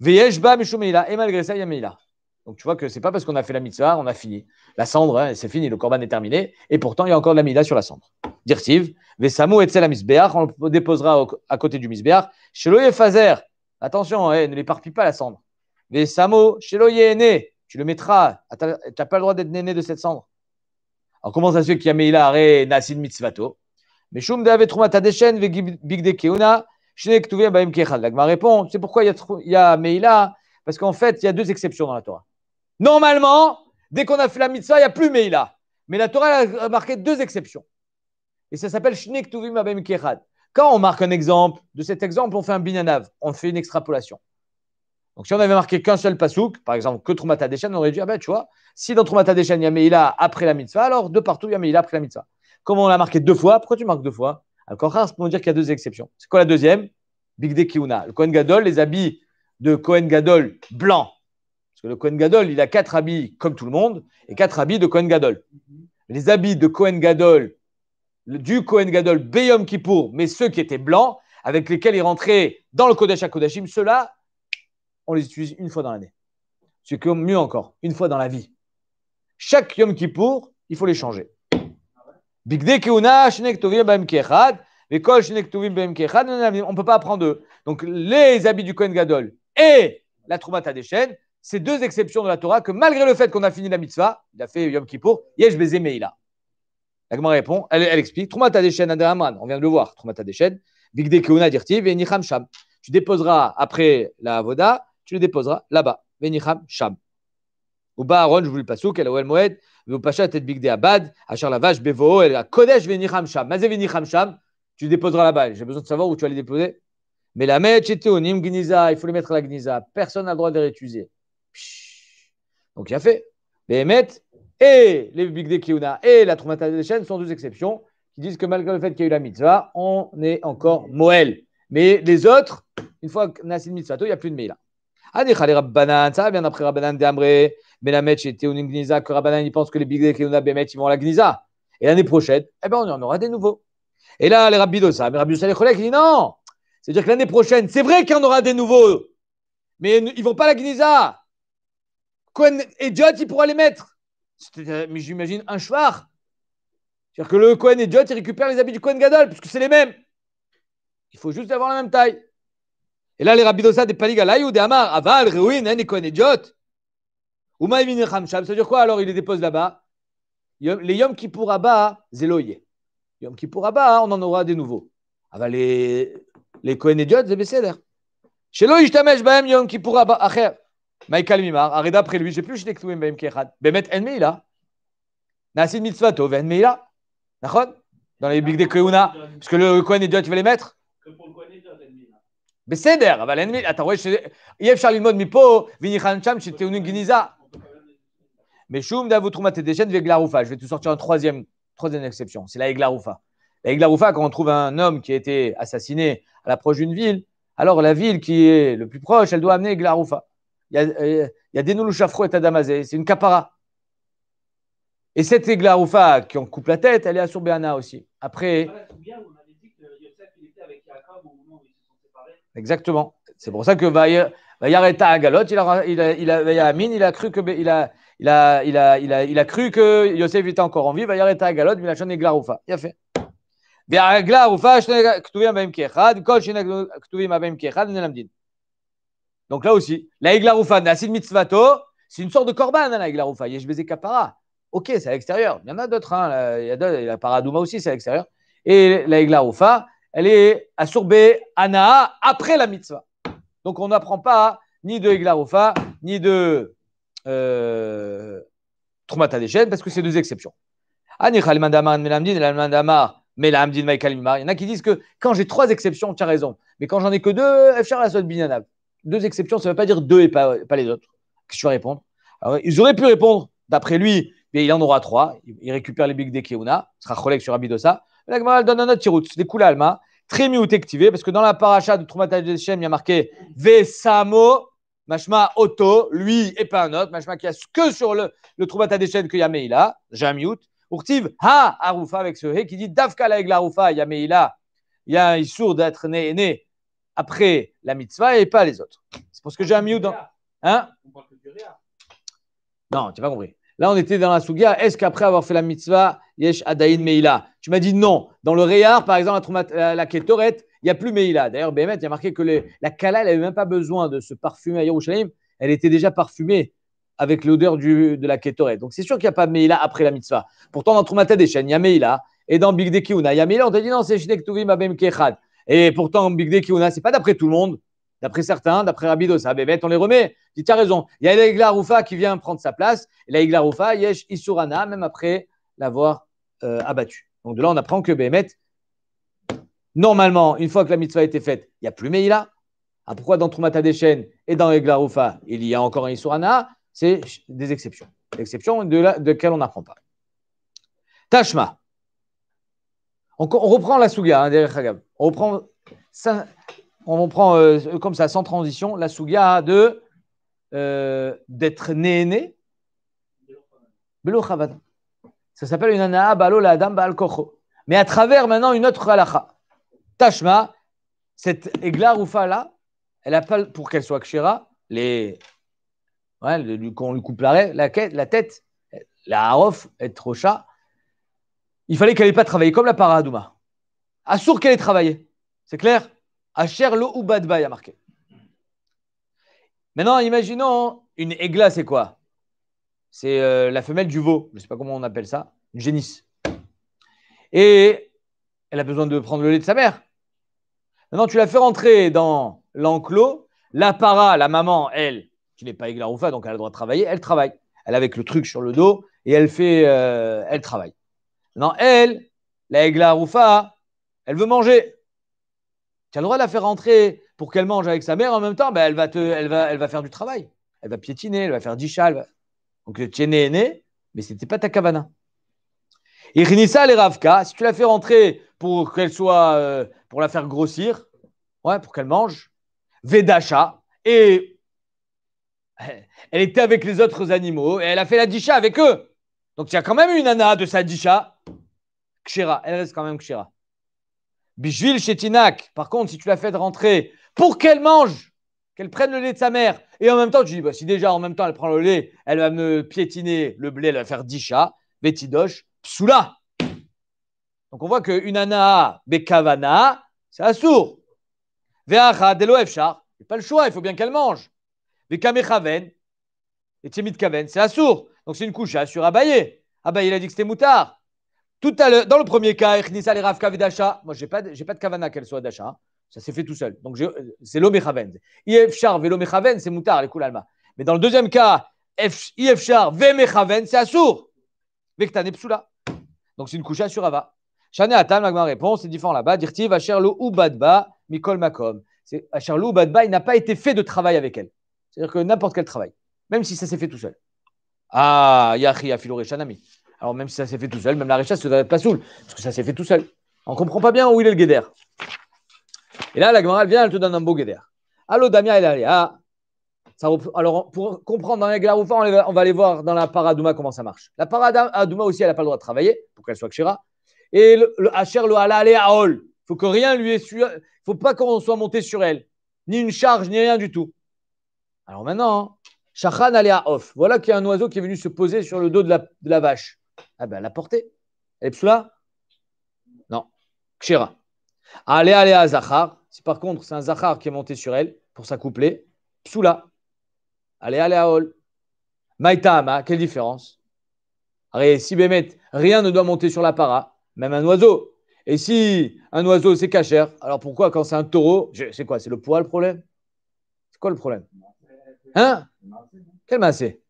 Veyeshba Mishumeila. Et malgré ça, il y a Yameila. Donc tu vois que ce n'est pas parce qu'on a fait la mitzvah, on a fini. La cendre, hein, c'est fini, le corban est terminé. Et pourtant, il y a encore de la mida sur la cendre. Dirtiv, Vesamu et la Misbéar. on le déposera à côté du misbeach. Sheloye Fazer, attention, hein, eh, ne l'éparpille pas la cendre. Vesamu, Sheloye tu le mettras. Ah, tu n'as pas le droit d'être néné de cette cendre. Alors, comment ça se fait qu'il y a Meila Aré, Nasid Mitzvato ta de Avetrumata Deshen, Bigde Keuna, Shnek Tuvia Baim Kechad. L'Agma répond c'est pourquoi il y a, a Meila Parce qu'en fait, il y a deux exceptions dans la Torah. Normalement, dès qu'on a fait la mitzvah, il n'y a plus Meila. Mais la Torah a marqué deux exceptions. Et ça s'appelle Shnek Tuvim Baim Kechad. Quand on marque un exemple, de cet exemple, on fait un binanav, on fait une extrapolation. Donc, si on avait marqué qu'un seul pasouk, par exemple, que Trumata Deshen, on aurait dit, ah ben, tu vois, si dans Trumata Deshen, il y a Meïla après la mitzvah, alors de partout, il y a Meïla après la mitzvah. Comment on l'a marqué deux fois, pourquoi tu marques deux fois Encore rare, c'est pour dire qu'il y a deux exceptions. C'est quoi la deuxième Big Kiuna. Le Kohen Gadol, les habits de Kohen Gadol blancs. Parce que le Kohen Gadol, il a quatre habits comme tout le monde et quatre habits de Kohen Gadol. Les habits de Kohen Gadol, du Kohen Gadol Beyom Kippour, mais ceux qui étaient blancs, avec lesquels il rentrait dans le Kodesh Kodashim, ceux-là, on les utilise une fois dans l'année. C'est que mieux encore, une fois dans la vie. Chaque Yom Kippour, il faut les changer. On ne peut pas apprendre d'eux. Donc, les habits du Kohen Gadol et la Troumata des chaînes, c'est deux exceptions de la Torah que malgré le fait qu'on a fini la mitzvah, il a fait Yom Kippour, Yesh Bezé Meïla. La Gemara répond, elle, explique Troumata des chaînes, on vient de le voir, Troumata des chaînes, Bigde Keuna Tu déposeras après la Voda tu le déposeras là-bas. Veniham Sham. Ou bah, Aaron, je vous le passe où, Kelaouel Moed, Vopasha, Tet Big Abad, Achar la vache, elle a Kodesh, Veniham Sham. Mazé Veniham Sham, tu le déposeras là-bas. J'ai besoin de savoir où tu vas les déposer. Mais la mèche était au Nim Gniza, il faut les mettre à la Gniza. Personne n'a le droit de les Donc il a fait. Les et les Big de Kiuna et la Troumata des chaînes sont deux exceptions qui disent que malgré le fait qu'il y a eu la mitzvah, on est encore Moël. Mais les autres, une fois qu'on a signé la mitzvah, il n'y a plus de Meila. Ah, les Rabbanan, ça va bien après Rabbanan d'Amré. Mais la match était une Gniza, que Rabbanan, il pense que les Big et a Bemet, ils vont à la Gniza. Et l'année prochaine, eh ben, on en aura des nouveaux. Et là, les rabbidos, ça, mais Rabbi les collègues, ils dit non. C'est-à-dire que l'année prochaine, c'est vrai qu'il y en aura des nouveaux, mais ils vont pas à la Gniza. Cohen et Jot, ils pourra les mettre. Mais j'imagine un choix. C'est-à-dire que le Cohen et Jot, ils récupèrent les habits du Cohen Gadol, puisque c'est les mêmes. Il faut juste avoir la même taille. Et là, les rabidosa des paligalayou des amar, aval, ruin, enikon, hein, idiot. Ou maïmin ça veut dire quoi alors il les dépose là-bas Les yom qui pourra bas, zéloye. Yom qui pourra bas, on en aura des nouveaux. Aval, ah bah, les, les Kohen idiot, c'est besséder. Chez l'oïchtamesh baem yom qui pourra bas, acher. Michael Mimar, arrête après lui, j'ai plus shtektuim baem kechad. Bemet en meila. Nasid mitzvato, en meila. Nakhon Dans les big des Kouna. Parce que le Kohen idiot, tu vas les mettre. Que pour le Kohen mais בסדר, אבל אין מילה, אתה רואה vini אפשר ללמוד מפה, וניחן Mais choum, גניזה. משום vous trouvez des chaînes Eglaroufa. Je vais tout sortir en troisième, troisième exception, c'est la Eglaroufa. La Eglaroufa, quand on trouve un homme qui a été assassiné à l'approche d'une ville, alors la ville qui est le plus proche, elle doit amener Eglaroufa. Il y a, il y des et Tadamazé, c'est une capara. Et cette Eglaroufa qui en coupe la tête, elle est à Sourbéana aussi. Après. Exactement. C'est pour ça que à Agalot, il a, il a, il a, il a cru que il a, il a, il a, il a, il a cru que Yosef était encore en vie. la Agalot, à Glaroufa. Il a fait. Donc là aussi, la Eglaroufa, Nassid Mitzvato, c'est une sorte de corban, la Eglaroufa. Yeshbeze Kapara. Ok, c'est à l'extérieur. Il y en a d'autres. Hein. Il y a, la Paradouma aussi, c'est à l'extérieur. Et la Eglaroufa, elle est assurbée Anaa après la mitzvah. Donc on n'apprend pas ni de Eglarofa, ni de euh, des parce que c'est deux exceptions. Il y en a qui disent que quand j'ai trois exceptions, tu as raison. Mais quand j'en ai que deux, Deux exceptions, ça ne veut pas dire deux et pas, les autres. Qu'est-ce que tu vas répondre Ils auraient pu répondre, d'après lui, mais il en aura trois. Il récupère les bigs des Keuna, sera collègue sur Abidosa. La Gemara donne un autre tirout, des cool Alma. Très mieux activé, parce que dans la paracha de Trumata des chaînes il y a marqué Vesamo, Machma Oto, lui et pas un autre, Machma qui a que sur le, le des de que Yameila, Jamiout. Ourtive, Ha Arufa avec ce He qui dit Dafka avec la Arufa, il y a un issour d'être né, et né après la mitzvah et pas les autres. C'est pour ce que j'ai dans. Hein Non, tu n'as pas compris. Là, on était dans la Sugia. Est-ce qu'après avoir fait la mitzvah, Yesh Adaïn Meila. Tu m'as dit non. Dans le Réar, par exemple, la, la Ketoret, il n'y a plus Meila. D'ailleurs, Bémet, il y a marqué que la Kala, elle n'avait même pas besoin de se parfumer à Yerushalayim. Elle était déjà parfumée avec l'odeur de la Ketoret. Donc, c'est sûr qu'il n'y a pas Meila après la mitzvah. Pourtant, dans Trumata des il y a Meila. Et dans Big il y a Meila. On t'a dit non, c'est Shnektouvim Abem Kechad. Et pourtant, Big Kiuna, ce n'est pas d'après tout le monde. D'après certains, d'après Rabidos, à Bébête, on les remet. Tu as raison. Il y a l'Aigla Roufa qui vient prendre sa place. Et l'Aigla Roufa, Yesh Isurana, même après l'avoir euh, abattu. Donc de là, on apprend que Bémet, normalement, une fois que la mitzvah a été faite, il n'y a plus Meïla. Ah, pourquoi dans Troumata des chaînes et dans Eglaroufa, il y a encore un Isurana C'est des exceptions. Des exceptions de, la, de on n'apprend pas. Tashma. On, reprend la Souga, hein, derrière On reprend, ça, on reprend euh, comme ça, sans transition, la Souga de euh, d'être né-né. Ça s'appelle une anaa balo la dame baal kocho. Mais à travers maintenant une autre halacha. Tashma, cette égla rufa là, elle a pas, pour qu'elle soit kshira, les, quand on lui coupe la, la, la tête, la harof, être trop chat, il fallait qu'elle n'ait pas travaillé, comme la paradouma. sourd qu'elle ait travaillé. C'est clair Asher lo badba, il y a marqué. Maintenant, imaginons une égla, c'est quoi c'est euh, la femelle du veau. Je ne sais pas comment on appelle ça. Une génisse. Et elle a besoin de prendre le lait de sa mère. Maintenant, tu la fais rentrer dans l'enclos. La para, la maman, elle, qui n'est pas Rufa, donc elle a le droit de travailler, elle travaille. Elle avec le truc sur le dos et elle fait, euh, elle travaille. Maintenant, elle, la Rufa, elle veut manger. Tu as le droit de la faire rentrer pour qu'elle mange avec sa mère en même temps, ben, elle, va te, elle, va, faire du travail. Elle va piétiner, elle va faire 10 chats. Donc tu es né, mais ce n'était pas ta cabana. Irinissa, les Ravka, si tu la fais rentrer pour qu'elle soit, euh, pour la faire grossir, ouais, pour qu'elle mange, Vedasha, et elle était avec les autres animaux, et elle a fait la disha avec eux. Donc il y a quand même une nana de sa disha, Kshira, elle reste quand même Kshira. Bijvil Tinak, par contre, si tu la fais rentrer pour qu'elle mange, qu'elle prenne le lait de sa mère, et en même temps, tu dis, bah, si déjà en même temps elle prend le lait, elle va me piétiner le blé, elle va faire 10 chats, Psoula. Donc on voit qu'une be kavana, c'est assour. Ve'acha, delo efchar, il pas le choix, il faut bien qu'elle mange. Bekamechaven, et tiemit kaven, c'est assour. Donc c'est une couche sur Abaye. Abaye, il a dit que c'était moutard. Tout à l'heure, dans le premier cas, Echnisa les Rav Moi, je pas, de, pas de kavana qu'elle soit d'achat. Ça s'est fait tout seul. Donc, euh, c'est l'omechaven. Ifchar velomechaven, c'est moutard, les koulalma. Mais dans le deuxième cas, Ifchar vemechaven, c'est assour. Vektane psula. Donc, c'est une couche sur Ava. Shane Atal, la réponse, c'est différent là-bas. Dirti Asherlo ou Mikol Makom. Asherlo ou Badba, il n'a pas été fait de travail avec elle. C'est-à-dire que n'importe quel travail, même si ça s'est fait tout seul. Ah, Yachi, Afilore, Shanami. Alors, même si ça s'est fait tout seul, même la richesse ne doit être pas parce que ça s'est fait tout seul. On ne comprend pas bien où il est le guédère. Et là, la Gemara, vient, elle te donne un beau guéder. Allô, Damien, elle est ah, alors, pour comprendre dans les ou on, va, on aller voir dans la Paradouma comment ça marche. La Paradouma aussi, elle n'a pas le droit de travailler pour qu'elle soit kshira. Et le, Hacher, le hala, à Aol. Il faut que rien lui est faut pas qu'on soit monté sur elle. Ni une charge, ni rien du tout. Alors maintenant, Shachan est à off. Voilà qu'il y a un oiseau qui est venu se poser sur le dos de la, vache. Ah ben, elle l'a porté. Elle est là Non. Kshira. Allez, allez à Zachar. Si par contre, c'est un Zachar qui est monté sur elle pour s'accoupler, Psoula. Allez, allez à Ol. Maïtahama, quelle différence Si Bémet, rien ne doit monter sur la para, même un oiseau. Et si un oiseau, c'est cachère, alors pourquoi quand c'est un taureau, c'est quoi C'est le poids le problème C'est quoi le problème Hein Quel massé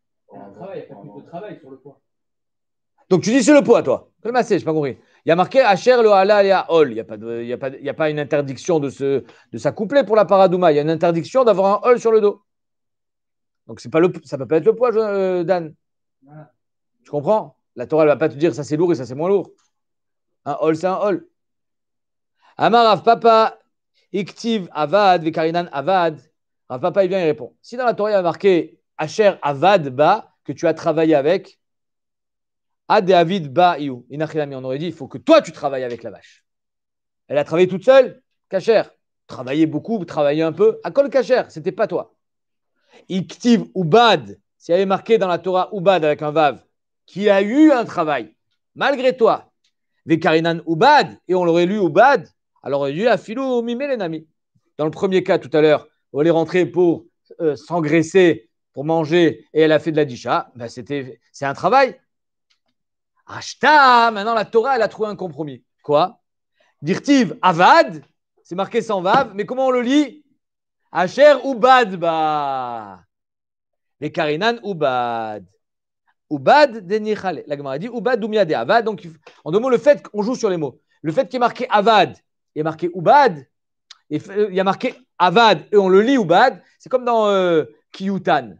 Donc tu dis c'est le poids, toi. Quel massé, je n'ai pas compris. Il y a marqué Asher le halal et hol. Il n'y a, pas une interdiction de, de s'accoupler pour la paradouma. Il y a une interdiction d'avoir un hol sur le dos. Donc pas ça ne peut pas être le poids, euh, Dan. Tu comprends La Torah ne va pas te dire ça c'est lourd et ça c'est moins lourd. Un hol, c'est un hol. Amarav Papa, Iktiv Avad, Vekarinan Avad. Rav Papa, il vient, il répond. Si dans la Torah, il y a marqué Asher Avad Ba, que tu as travaillé avec, ad David Inachilami, on aurait dit, il faut que toi, tu travailles avec la vache. Elle a travaillé toute seule, cachère. Travailler beaucoup, travailler un peu. À col Ce c'était pas toi. Iktiv Ubad, s'il y avait marqué dans la Torah Ubad avec un Vav, qui a eu un travail, malgré toi. Vekarinan Ubad, et on l'aurait lu Ubad, alors il y a Philo Dans le premier cas tout à l'heure, on est rentrée pour euh, s'engraisser, pour manger, et elle a fait de la disha, ben c'était, c'est un travail. Ashta, maintenant la Torah, elle a trouvé un compromis. Quoi Dirtiv, Avad, c'est marqué sans Vav, mais comment on le lit Asher Ubad, ba, Les Karinan Ubad. Ubad denichale. La dit Ubad umiade Avad. Donc, en deux mots, le fait qu'on joue sur les mots. Le fait qu'il est marqué Avad, il est marqué Ubad, euh, il y a marqué Avad, et on le lit Ubad, c'est comme dans euh, kiutan,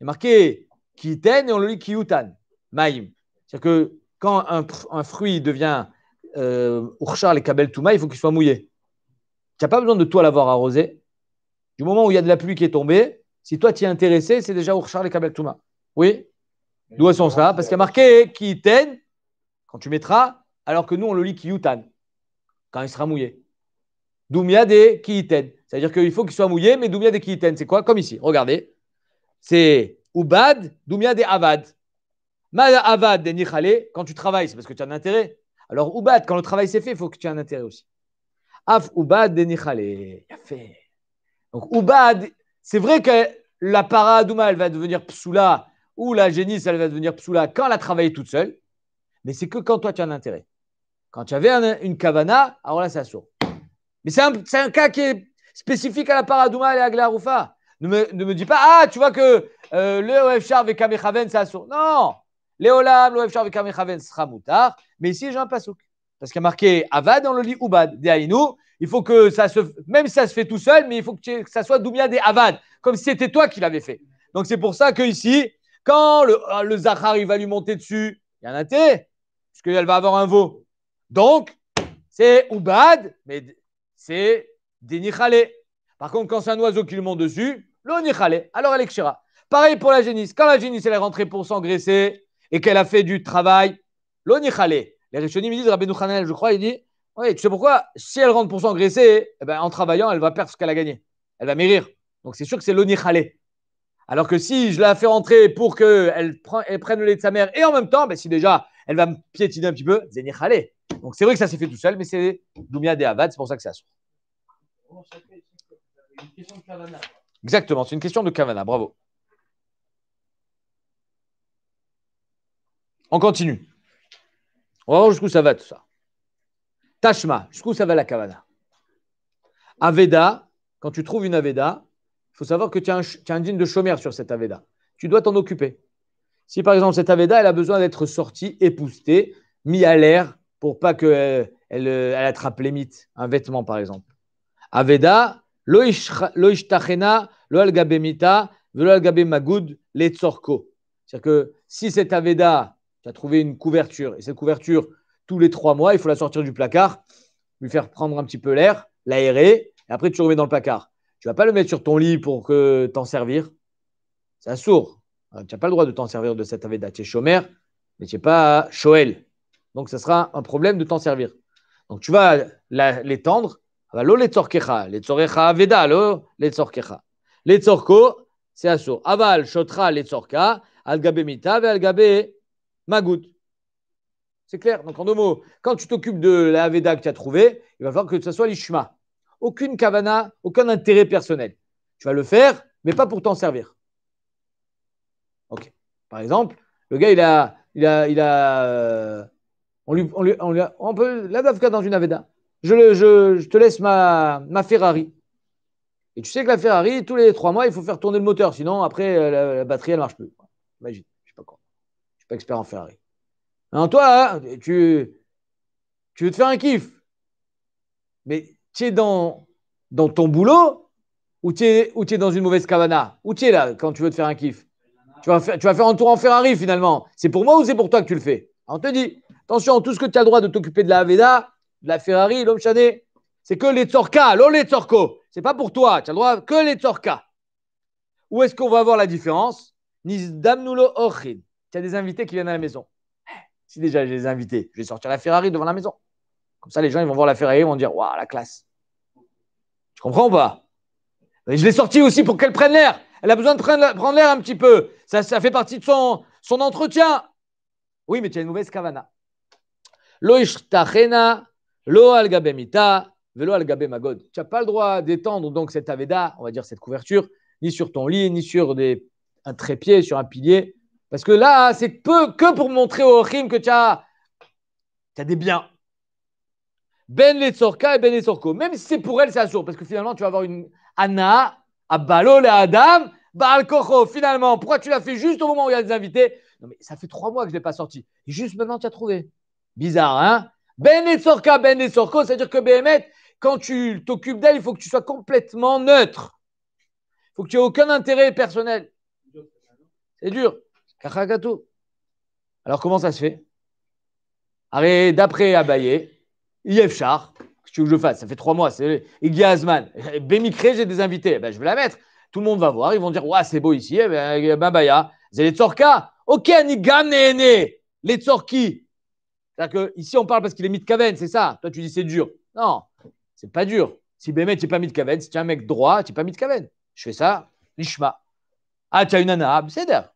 Il est marqué kiten et on le lit Kiyutan. Maïm. C'est-à-dire que quand un, fruit devient euh, Urchar et Kabel Touma, il faut qu'il soit mouillé. Tu n'as pas besoin de toi l'avoir arrosé. Du moment où il y a de la pluie qui est tombée, si toi tu es intéressé, c'est déjà Urchar les Kabel Touma. Oui D'où est-ce ça Parce qu'il y a marqué qui quand tu mettras, alors que nous on le lit kiutan quand il sera mouillé. Doumia des kiiten. C'est-à-dire qu'il faut qu'il soit mouillé, mais Doumia des kiiten, c'est quoi Comme ici, regardez. C'est Ubad, Doumia des Avad. Avad quand tu travailles, c'est parce que tu as un intérêt. Alors, Ubad, quand le travail s'est fait, il faut que tu aies un intérêt aussi. Af Ubad Donc, Ubad, c'est vrai que la paradouma, elle va devenir psoula, ou la génisse, elle va devenir psoula quand elle a travaillé toute seule, mais c'est que quand toi, tu as un intérêt. Quand tu avais une kavana, alors là, ça sourd. Mais c'est un, cas qui est spécifique à la paradouma et à Glaroufa. Ne me, ne me dis pas, ah, tu vois que euh, le OF Char et ça sourd. Non! Léolam, loefchar Mais ici, j'ai un pasouk. Parce qu'il y a marqué Avad dans le lit Ubad, Dehaïnou. Il faut que ça se. Même ça se fait tout seul, mais il faut que ça soit Doumia des Avad, comme si c'était toi qui l'avais fait. Donc c'est pour ça que ici, quand le, euh, le Zahar, il va lui monter dessus, il y en a un Parce qu'elle va avoir un veau. Donc, c'est Ubad, mais c'est Denichale. Par contre, quand c'est un oiseau qui lui monte dessus, l'Onichale, alors elle est Pareil pour la génisse. Quand la génisse, elle est rentrée pour s'engraisser, et qu'elle a fait du travail, l'onichale. Les Rishonim me disent, Rabbi Khanel, je crois, il dit, oui, tu sais pourquoi Si elle rentre pour s'engraisser, eh ben, en travaillant, elle va perdre ce qu'elle a gagné. Elle va mérir. Donc c'est sûr que c'est l'onichale. Alors que si je la fais rentrer pour qu'elle elle prenne le lait de sa mère et en même temps, ben, si déjà elle va me piétiner un petit peu, zénichale. Donc c'est vrai que ça s'est fait tout seul, mais c'est Doumia des c'est pour ça que c'est Exactement, c'est une question de Kavana, bravo. On continue. On oh, va voir jusqu'où ça va tout ça. Tashma, jusqu'où ça va la Kavana Aveda, quand tu trouves une Aveda, il faut savoir que tu as, un, tu de chômeur sur cette Aveda. Tu dois t'en occuper. Si par exemple cette Aveda, elle a besoin d'être sortie, époustée, mise à l'air pour pas qu'elle euh, euh, elle, attrape les mythes, un vêtement par exemple. Aveda, loishtachena, loalgabemita, veloalgabemagud, le tsorko. C'est-à-dire que si cette Aveda, tu as trouvé une couverture. Et cette couverture, tous les trois mois, il faut la sortir du placard, lui faire prendre un petit peu l'air, l'aérer, et après tu remets dans le placard. Tu vas pas le mettre sur ton lit pour que t'en servir. C'est un sourd. Hein, tu n'as pas le droit de t'en servir de cette aveda. Tu es chômer, mais tu n'es pas choël. Donc, ce sera un problème de t'en servir. Donc, tu vas l'étendre. Ah bah, tzorkecha Les tzorkecha aveda, lo Les tzorko c'est assour. Aval, shotra, les tzorka, Algabé et algabe goutte, C'est clair Donc en deux mots, quand tu t'occupes de la Veda que tu as trouvé, il va falloir que ce soit l'Ishma. Aucune kavana, aucun intérêt personnel. Tu vas le faire, mais pas pour t'en servir. Ok. Par exemple, le gars, il a. Il a, il a euh, on, lui, on, on, on, peut. La dans une Aveda. Je, le, je te laisse ma, ma Ferrari. Et tu sais que la Ferrari, tous les trois mois, il faut faire tourner le moteur, sinon après la, la batterie, elle ne marche plus. Imagine expert en Ferrari. Non, toi, hein, tu, tu veux te faire un kiff. Mais tu es dans, dans ton boulot ou tu es, dans une mauvaise cabana Où tu es là quand tu veux te faire un kiff tu vas, faire, un tour en Ferrari finalement. C'est pour moi ou c'est pour toi que tu le fais On te dit, attention, tout ce que tu as le droit de t'occuper de la Aveda, de la Ferrari, l'homme c'est que les Tzorka, l'homme les Tzorko. C'est pas pour toi, tu as le droit que les Tzorka. Où est-ce qu'on va voir la différence d'amnulo Orchid tu y des invités qui viennent à la maison. Si déjà j'ai des invités, je vais sortir la Ferrari devant la maison. Comme ça, les gens ils vont voir la Ferrari et vont dire Waouh, la classe. Tu comprends ou pas Je l'ai sorti aussi pour qu'elle prenne l'air. Elle a besoin de prendre l'air un petit peu. Ça, fait partie de son, son entretien. Oui, mais tu as une mauvaise cavana. Lo lo velo Tu n'as pas le droit d'étendre donc cette aveda, on va dire cette couverture, ni sur ton lit, ni sur des, un trépied, sur un pilier. Parce que là, c'est peu que pour montrer au Rim que tu as, as, des biens. Ben les et Ben les Même si c'est pour elle, c'est assuré. Parce que finalement, tu vas avoir une Anna, Abalo, la Adam, Baal Finalement, pourquoi tu l'as fait juste au moment où il y a des invités Non, mais ça fait trois mois que je ne l'ai pas sorti. juste maintenant, tu as trouvé. Bizarre, hein Ben les Tsorka, Ben les Tsorko, c'est-à-dire que Béhémet, quand tu t'occupes d'elle, il faut que tu sois complètement neutre. Il faut que tu aies aucun intérêt personnel. C'est dur. Alors comment ça se fait Arrête. d'après Abaye, Yefchar, que tu veux que je fasse Ça fait trois mois, c'est Bémi Bémicré, j'ai des invités. Eh ben, je vais la mettre. Tout le monde va voir, ils vont dire ouais c'est beau ici. Eh ben, eh, Babaya, c'est les Tzorka. Ok, Nigam les Tzorki. C'est-à-dire qu'ici, on parle parce qu'il est mis de caverne, c'est ça Toi, tu dis c'est dur. Non, c'est pas dur. Si Bémé, tu n'es pas mis si tu es un mec droit, tu n'es pas caverne. Je fais ça, Lishma. Ah, tu as une nana. c'est d'air.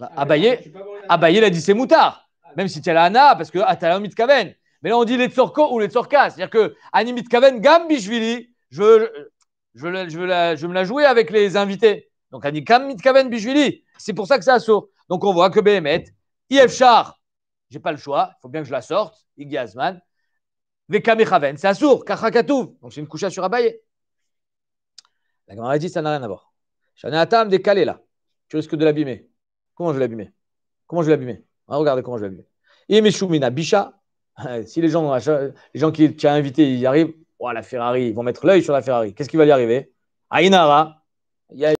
Ah, Abaye, Abaye, il a dit c'est moutard. Même si tu as la Hana, parce que Atalam ah, Mitkaven. Mais là, on dit les Tsorko ou les Tsorkas. C'est-à-dire que Ani Mitkaven, Gam Bishvili, je veux, je, je, je me la jouer avec les invités. Donc, Ani Kam Mitkaven Bishvili. C'est pour ça que ça assour. Donc, on voit que Behemet, IF Char, j'ai pas le choix, il faut bien que je la sorte, Iggy Azman. Vekamechaven, c'est Assour, Kachakatouv. Donc, c'est une coucha sur Abaye. La a dit ça n'a rien à voir. J'en ai tam décalé là. Tu risques de l'abîmer. Comment je vais l'abîmer Comment je vais l'abîmer ah, Regardez comment je vais l'abîmer. Et Bicha, si les gens, les gens qui t'ont invité, ils y arrivent, la Ferrari, ils vont mettre l'œil sur la Ferrari. Qu'est-ce qui va lui arriver Ainara, il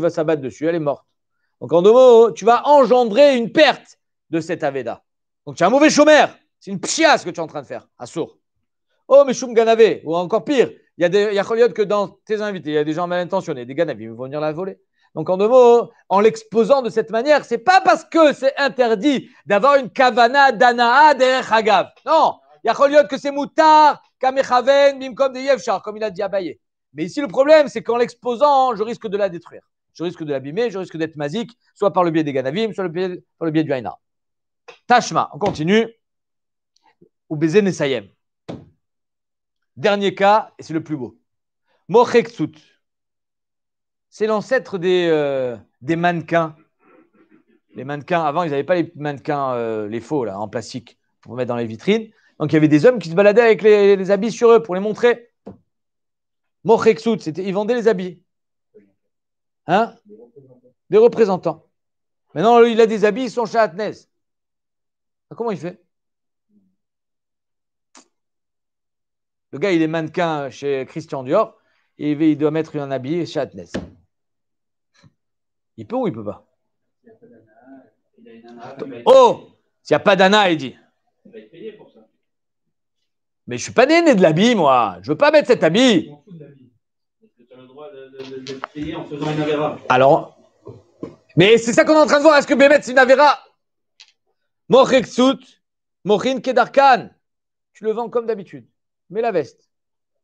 va s'abattre dessus, elle est morte. Donc en deux mots, tu vas engendrer une perte de cette Aveda. Donc tu as un mauvais chômeur. C'est une ce que tu es en train de faire, à sourd. Oh, mais Ganavé, ou encore pire, il y a des y que dans tes invités, il y a des gens mal intentionnés, des Ganavé, ils vont venir la voler. Donc en deux mots, en l'exposant de cette manière, c'est pas parce que c'est interdit d'avoir une kavana danaa derrière Hagav. Non, il y a que c'est moutar, kamechaven, bimkom de yevchar, comme il a dit à Baye. Mais ici le problème, c'est qu'en l'exposant, je risque de la détruire. Je risque de l'abîmer, je risque d'être masique, soit par le biais des ganavim, soit par le biais du haïna. Tashma, on continue. Ou baiser sayem. Dernier cas, et c'est le plus beau. Mocheksut. C'est l'ancêtre des, euh, des, mannequins. Les mannequins, avant, ils n'avaient pas les mannequins, euh, les faux, là, en plastique, pour mettre dans les vitrines. Donc, il y avait des hommes qui se baladaient avec les, habits sur eux pour les montrer. Mocheksout, ils vendaient les habits. Hein Des représentants. Maintenant, il a des habits, ils sont chez ah, Comment il fait Le gars, il est mannequin chez Christian Dior et il doit mettre un habit chez il peut ou il peut pas Oh S'il n'y a pas d'ana, oh il dit. Mais je ne suis pas né, de l'habit, moi. Je ne veux pas mettre cet habit. Alors, mais c'est ça qu'on est en train de voir. Est-ce que Bémet, c'est une avéra Mochin Kedarkan. Tu le vends comme d'habitude. Mets la veste.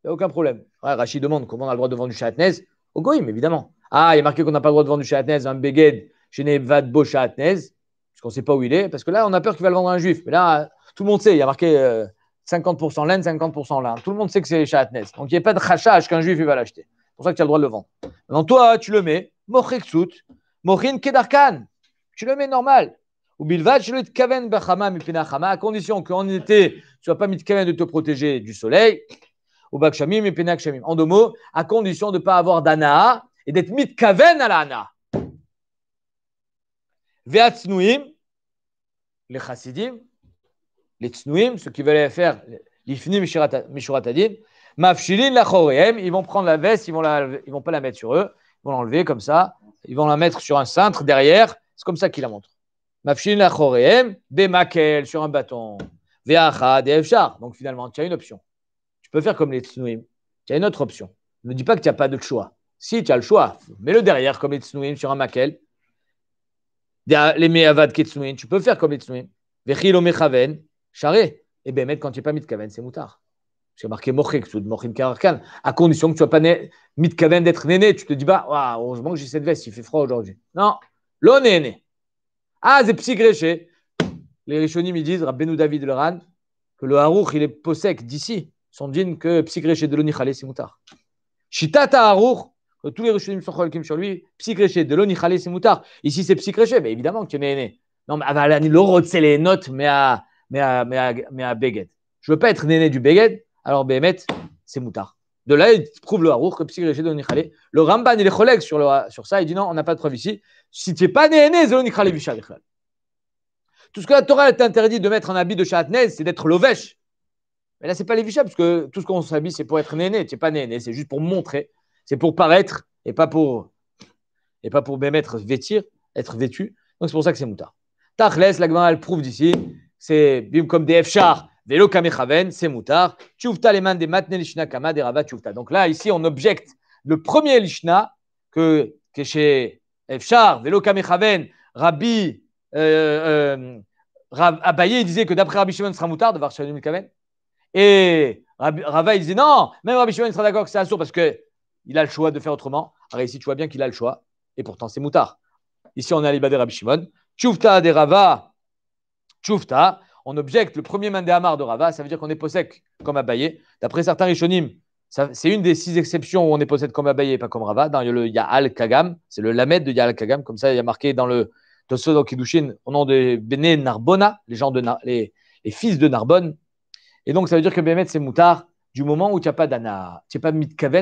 Il n'y a aucun problème. Ouais, Rachid demande comment on a le droit de vendre du chatnez. Au goïm, évidemment. Ah, il a marqué qu'on n'a pas le droit de vendre du Shatnez, un Beged, chez Nevadbo Shatnez, puisqu'on ne sait pas où il est, parce que là, on a peur qu'il va le vendre à un juif. Mais là, tout le monde sait, il y a marqué 50% euh, laine, 50% lin. Tout le monde sait que c'est Shatnez. Donc, il n'y a pas de rachage qu'un juif il va l'acheter. C'est pour ça que tu as le droit de le vendre. Maintenant, toi, tu le mets, Mochiksout, Mochin Kedarkan. Tu le mets normal. Ou Bilvad, je le Kaven Bachamam Epinachama, à condition qu'en été, tu n'as pas mis de Kaven de te protéger du soleil. Ou Bakshamim Epinachhamim. En deux mots, à condition de ne pas avoir d'Anaa et d'être mit à l'ana. Ve'at's nuim, les chassidim, les tsnuim, ceux qui veulent faire l'ifni mishuratadin, mafshilin choreem, ils vont prendre la veste, ils vont vont pas la mettre sur eux, ils vont l'enlever comme ça, ils vont la mettre sur un cintre derrière, c'est comme ça qu'ils la montrent. Mafshilin choreem, bemakel, sur un bâton. Veachad et Donc finalement, tu as une option. Tu peux faire comme les tsnuim. Tu as une autre option. Ne dis pas que tu n'as pas d'autre choix. Si tu as le choix, mets-le derrière comme les sur un makel. Les meavad ketsnuim, tu peux faire comme les Vechilo mechaven, charé. Et eh bien, quand tu n'es pas mitkaven, c'est moutard. J'ai marqué mochek, tout mochim À condition que tu sois pas mitkaven d'être néné. Tu te dis, bah, heureusement que j'ai cette veste, il fait froid aujourd'hui. Non, l'on néné. Ah, c'est psygréché. Les Rishonim, ils disent, Rabbeinu David le Ran, que le Harouk, il est possèque d'ici. Son dîne que psygréché de l'Onichale, c'est moutard. Shitata Harouk, tous les rishonim sont cholkim sur lui, psychréché, de l'oni c'est moutard. Ici, c'est psychréché, mais évidemment que tu es né. Non, mais ah, bah, à l'oro, c'est les notes, mais à, mais à, mais à, mais Beged. Je veux pas être néné du Beged, alors Bémet c'est moutard. De là, il prouve le Harour que psychréché de l'oni Le Ramban, et les collègues sur, le, sur ça, il dit non, on n'a pas de preuve ici. Si tu n'es pas néné, c'est l'oni Tout ce que la Torah t'interdit de mettre en habit de Shahatnez, c'est d'être l'ovèche. Mais là, c'est pas les vichas, parce que tout ce qu'on s'habille, c'est pour être néné. Tu n'es pas néné, c'est juste pour montrer c'est pour paraître et pas pour et pas pour même être vêtir, être vêtu. Donc c'est pour ça que c'est Moutard Tachles, la elle prouve d'ici, c'est comme des efchar, vélo kamechaven, c'est Moutard Tchouvta les mains des matne lishna kama des Rava tchouvta. Donc là, ici, on objecte le premier lishna que, que chez Fchar, vélo kamechaven, Rabbi euh, euh, disait que d'après Rabbi Shimon, sera Moutard de Varshavim Kaven. Et Rava, il disait non, même Rabbi Shimon sera d'accord que c'est un sourd parce que il a le choix de faire autrement. Alors ici, tu vois bien qu'il a le choix. Et pourtant, c'est moutard. Ici, on a l'Ibadé Rabbi Shimon. Tchoufta de Rava. Tchoufta. On objecte le premier Amar de Rava. Ça veut dire qu'on est possède comme Abaye. D'après certains Rishonim, c'est une des six exceptions où on est possède comme Abaye et pas comme Rava. Dans le Ya'al Kagam, c'est le Lamed de Ya'al Kagam. Comme ça, il y a marqué dans le Tosod Kidushin au nom de Bene Narbona, les, gens de les, fils de Narbonne. Et donc, ça veut dire que Bémet, c'est moutard du moment où tu n'as pas d'ana, tu n'es pas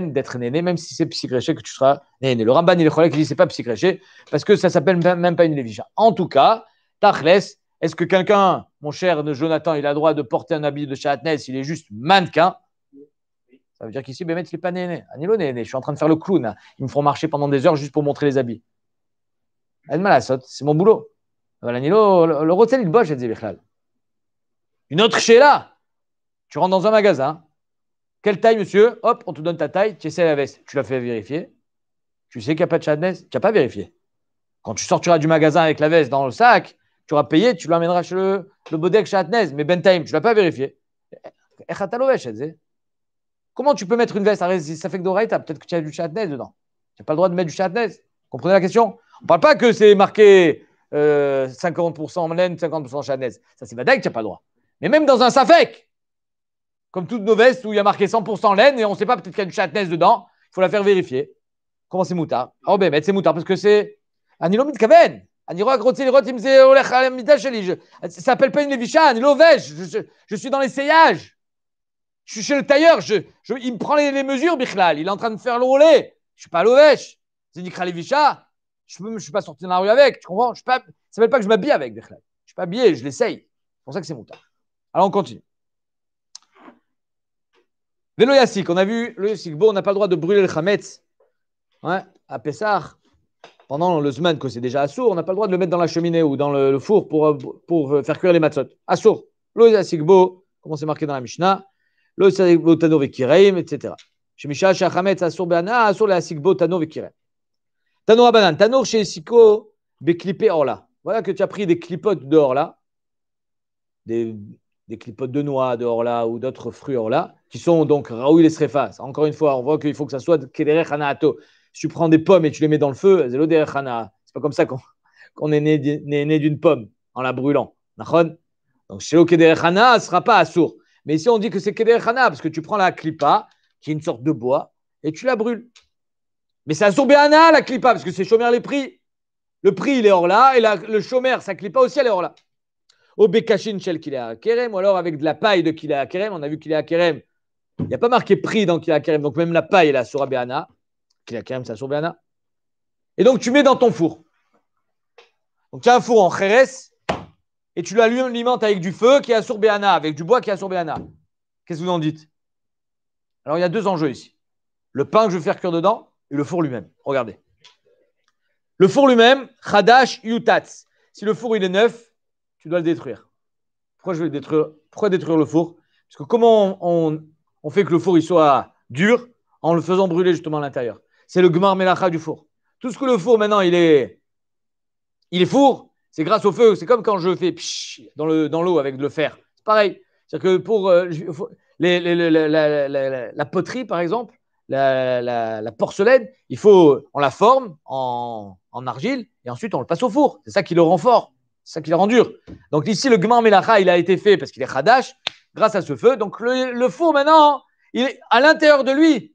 d'être néné, même si c'est psychréché que tu seras néné. Le Ramban, il est qui dit c'est pas psychréché parce que ça s'appelle même pas une lévicha. En tout cas, Tachles, est-ce que quelqu'un, mon cher Jonathan, il a le droit de porter un habit de chatness Il est juste mannequin. Ça veut dire qu'ici, Bémet, il n'est pas néné. Anilo néné, je suis en train de faire le clown. Hein. Ils me font marcher pendant des heures juste pour montrer les habits. elle C'est mon boulot. Anilo, le rotel, il bosse, Une autre chez là. Tu rentres dans un magasin, quelle taille, monsieur Hop, on te donne ta taille, tu essaies la veste. Tu l'as fait vérifier. Tu sais qu'il n'y a pas de chadness, tu n'as pas vérifié. Quand tu sortiras du magasin avec la veste dans le sac, tu auras payé, tu l'emmèneras chez le, le bodek chadness. Mais ben Time, tu ne l'as pas vérifié. Eh, eh, eh. Comment tu peux mettre une veste à ça fait que d'oreille, peut-être que tu as du chatnez dedans. Tu n'as pas le droit de mettre du chatnez. Comprenez la question On ne parle pas que c'est marqué euh, 50% laine, 50% chatnez. Ça, c'est badek, tu n'as pas le droit. Mais même dans un safek, comme toutes nos vestes où il y a marqué 100% laine et on ne sait pas, peut-être qu'il y a une chatnez dedans. Il faut la faire vérifier. Comment c'est moutard Oh, ben, c'est moutard parce que c'est. Anilo mitkaven. Ça s'appelle pas une lévicha, un Je suis dans l'essayage. Je suis chez le tailleur. Je, il me prend les, mesures, Bichlal. Il est en train de faire le relais. Je suis pas à l'ovèche. C'est Nikra Je ne suis pas sorti dans la rue avec. Tu comprends je suis pas, s'appelle pas que je m'habille avec, Bichlal. Je ne suis pas habillé, je l'essaye. C'est pour ça que c'est moutard. Alors on continue le Yassik, on a vu le Yassik. Bon, on n'a pas le droit de brûler le Khamet ouais, hein, à Pessah. Pendant le Zman, que c'est déjà sourd on n'a pas le droit de le mettre dans la cheminée ou dans le, four pour, euh, euh, faire cuire les matzot. Sour, Lo Yassik Bo, comment c'est marqué dans la Mishnah. Lo Yassik Bo Tano Vekireim, etc. Shemisha à Assour Beana, Assour Le Yassik Bo Tano Vekireim. Tano Abanan, Tano chez Siko Beklipé Orla. Oh voilà que tu as pris des clipotes dehors là. des des clipotes de noix de là ou d'autres fruits là qui sont donc Raoul et Srefas. Encore une fois, on voit qu'il faut que ça soit Kederech Si tu prends des pommes et tu les mets dans le feu, C'est pas comme ça qu'on est né, d'une pomme en la brûlant. Donc, Shelo kederechana ne sera pas assourd. Mais ici, on dit que c'est Kederech parce que tu prends la clipa, qui est une sorte de bois, et tu la brûles. Mais c'est assourd la clipa, parce que c'est chômeur les prix. Le prix, il est hors là, et la, le chômeur, sa clipa aussi, elle est hors là au Bekashin qu'il Kilea Kerem, ou alors avec de la paille de Kilea Kerem. On a vu Kilea Kerem, il n'y a pas marqué prix dans Kilea Kerem, donc même la paille est la Soura Béana. Kilea Kerem, c'est la Et donc tu mets dans ton four. Donc tu as un four en Kheres et tu l'alimentes avec du feu qui est à Sourbéana, avec du bois qui est à Sourbéana. Qu'est-ce que vous en dites Alors il y a deux enjeux ici. Le pain que je vais faire cuire dedans et le four lui-même. Regardez. Le four lui-même, Khadash Yutatz. Si le four il est neuf, tu dois le détruire. Pourquoi je vais détruire Pourquoi détruire le four Parce que comment on, fait que le four il soit dur en le faisant brûler justement à l'intérieur C'est le gmar melacha du four. Tout ce que le four maintenant il est, il est four, c'est grâce au feu. C'est comme quand je fais dans l'eau le, dans avec le fer. C'est pareil. C'est-à-dire que pour la, poterie par exemple, la, porcelaine, il faut on la forme en, en argile et ensuite on le passe au four. C'est ça qui le rend fort. C'est ça qui le rend dur. Donc ici, le Gmar Melacha, il a été fait parce qu'il est Khadash, grâce à ce feu. Donc le, four, maintenant, il est à l'intérieur de lui,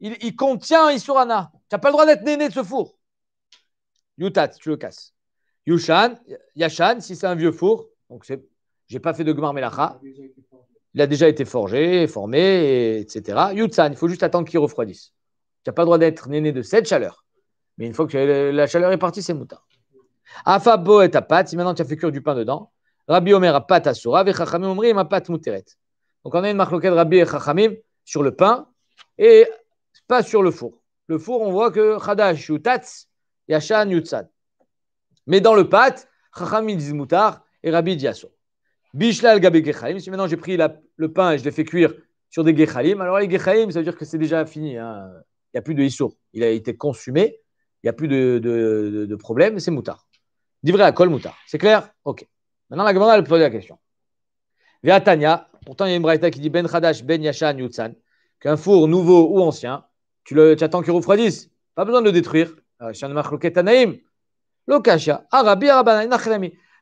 il, contient Isurana. Tu n'as pas le droit d'être néné de ce four. Yutat, tu le casses. Yushan, Yashan, si c'est un vieux four, donc c'est, j'ai pas fait de Gmar Melacha. Il a déjà été forgé, formé, etc. Yutsan, il faut juste attendre qu'il refroidisse. Tu n'as pas le droit d'être néné de cette chaleur. Mais une fois que la chaleur est partie, c'est moutard. Afabo ah, et apat, si maintenant tu as fait cuire du pain dedans, Rabbi Omer apat asura, vechachamim ma pat muteret. Donc on a une marque Rabbi et chachamim sur le pain et pas sur le four. Le four, on voit que chadash yutatz, yashan yutzad. Mais dans le pâte, chachamim disent moutar et Rabbi dit bishla Bishlal gabe gechalim, si maintenant j'ai pris la, le pain et je l'ai fait cuire sur des gechalim, alors les gechalim, ça veut dire que c'est déjà fini. Hein. Il n'y a plus de issour. Il a été consumé. Il n'y a plus de, de, de, problème. C'est moutard. Divré à moutard. C'est clair Ok. Maintenant, la Gemara, elle poser la question. Via Tania, pourtant, il y a une braïta qui dit Ben Khadash, Ben Yashan, Yutsan, qu'un four nouveau ou ancien, tu, le, attends qu'il refroidisse. Pas besoin de le détruire. Euh, Lokasha, Arabi, ah,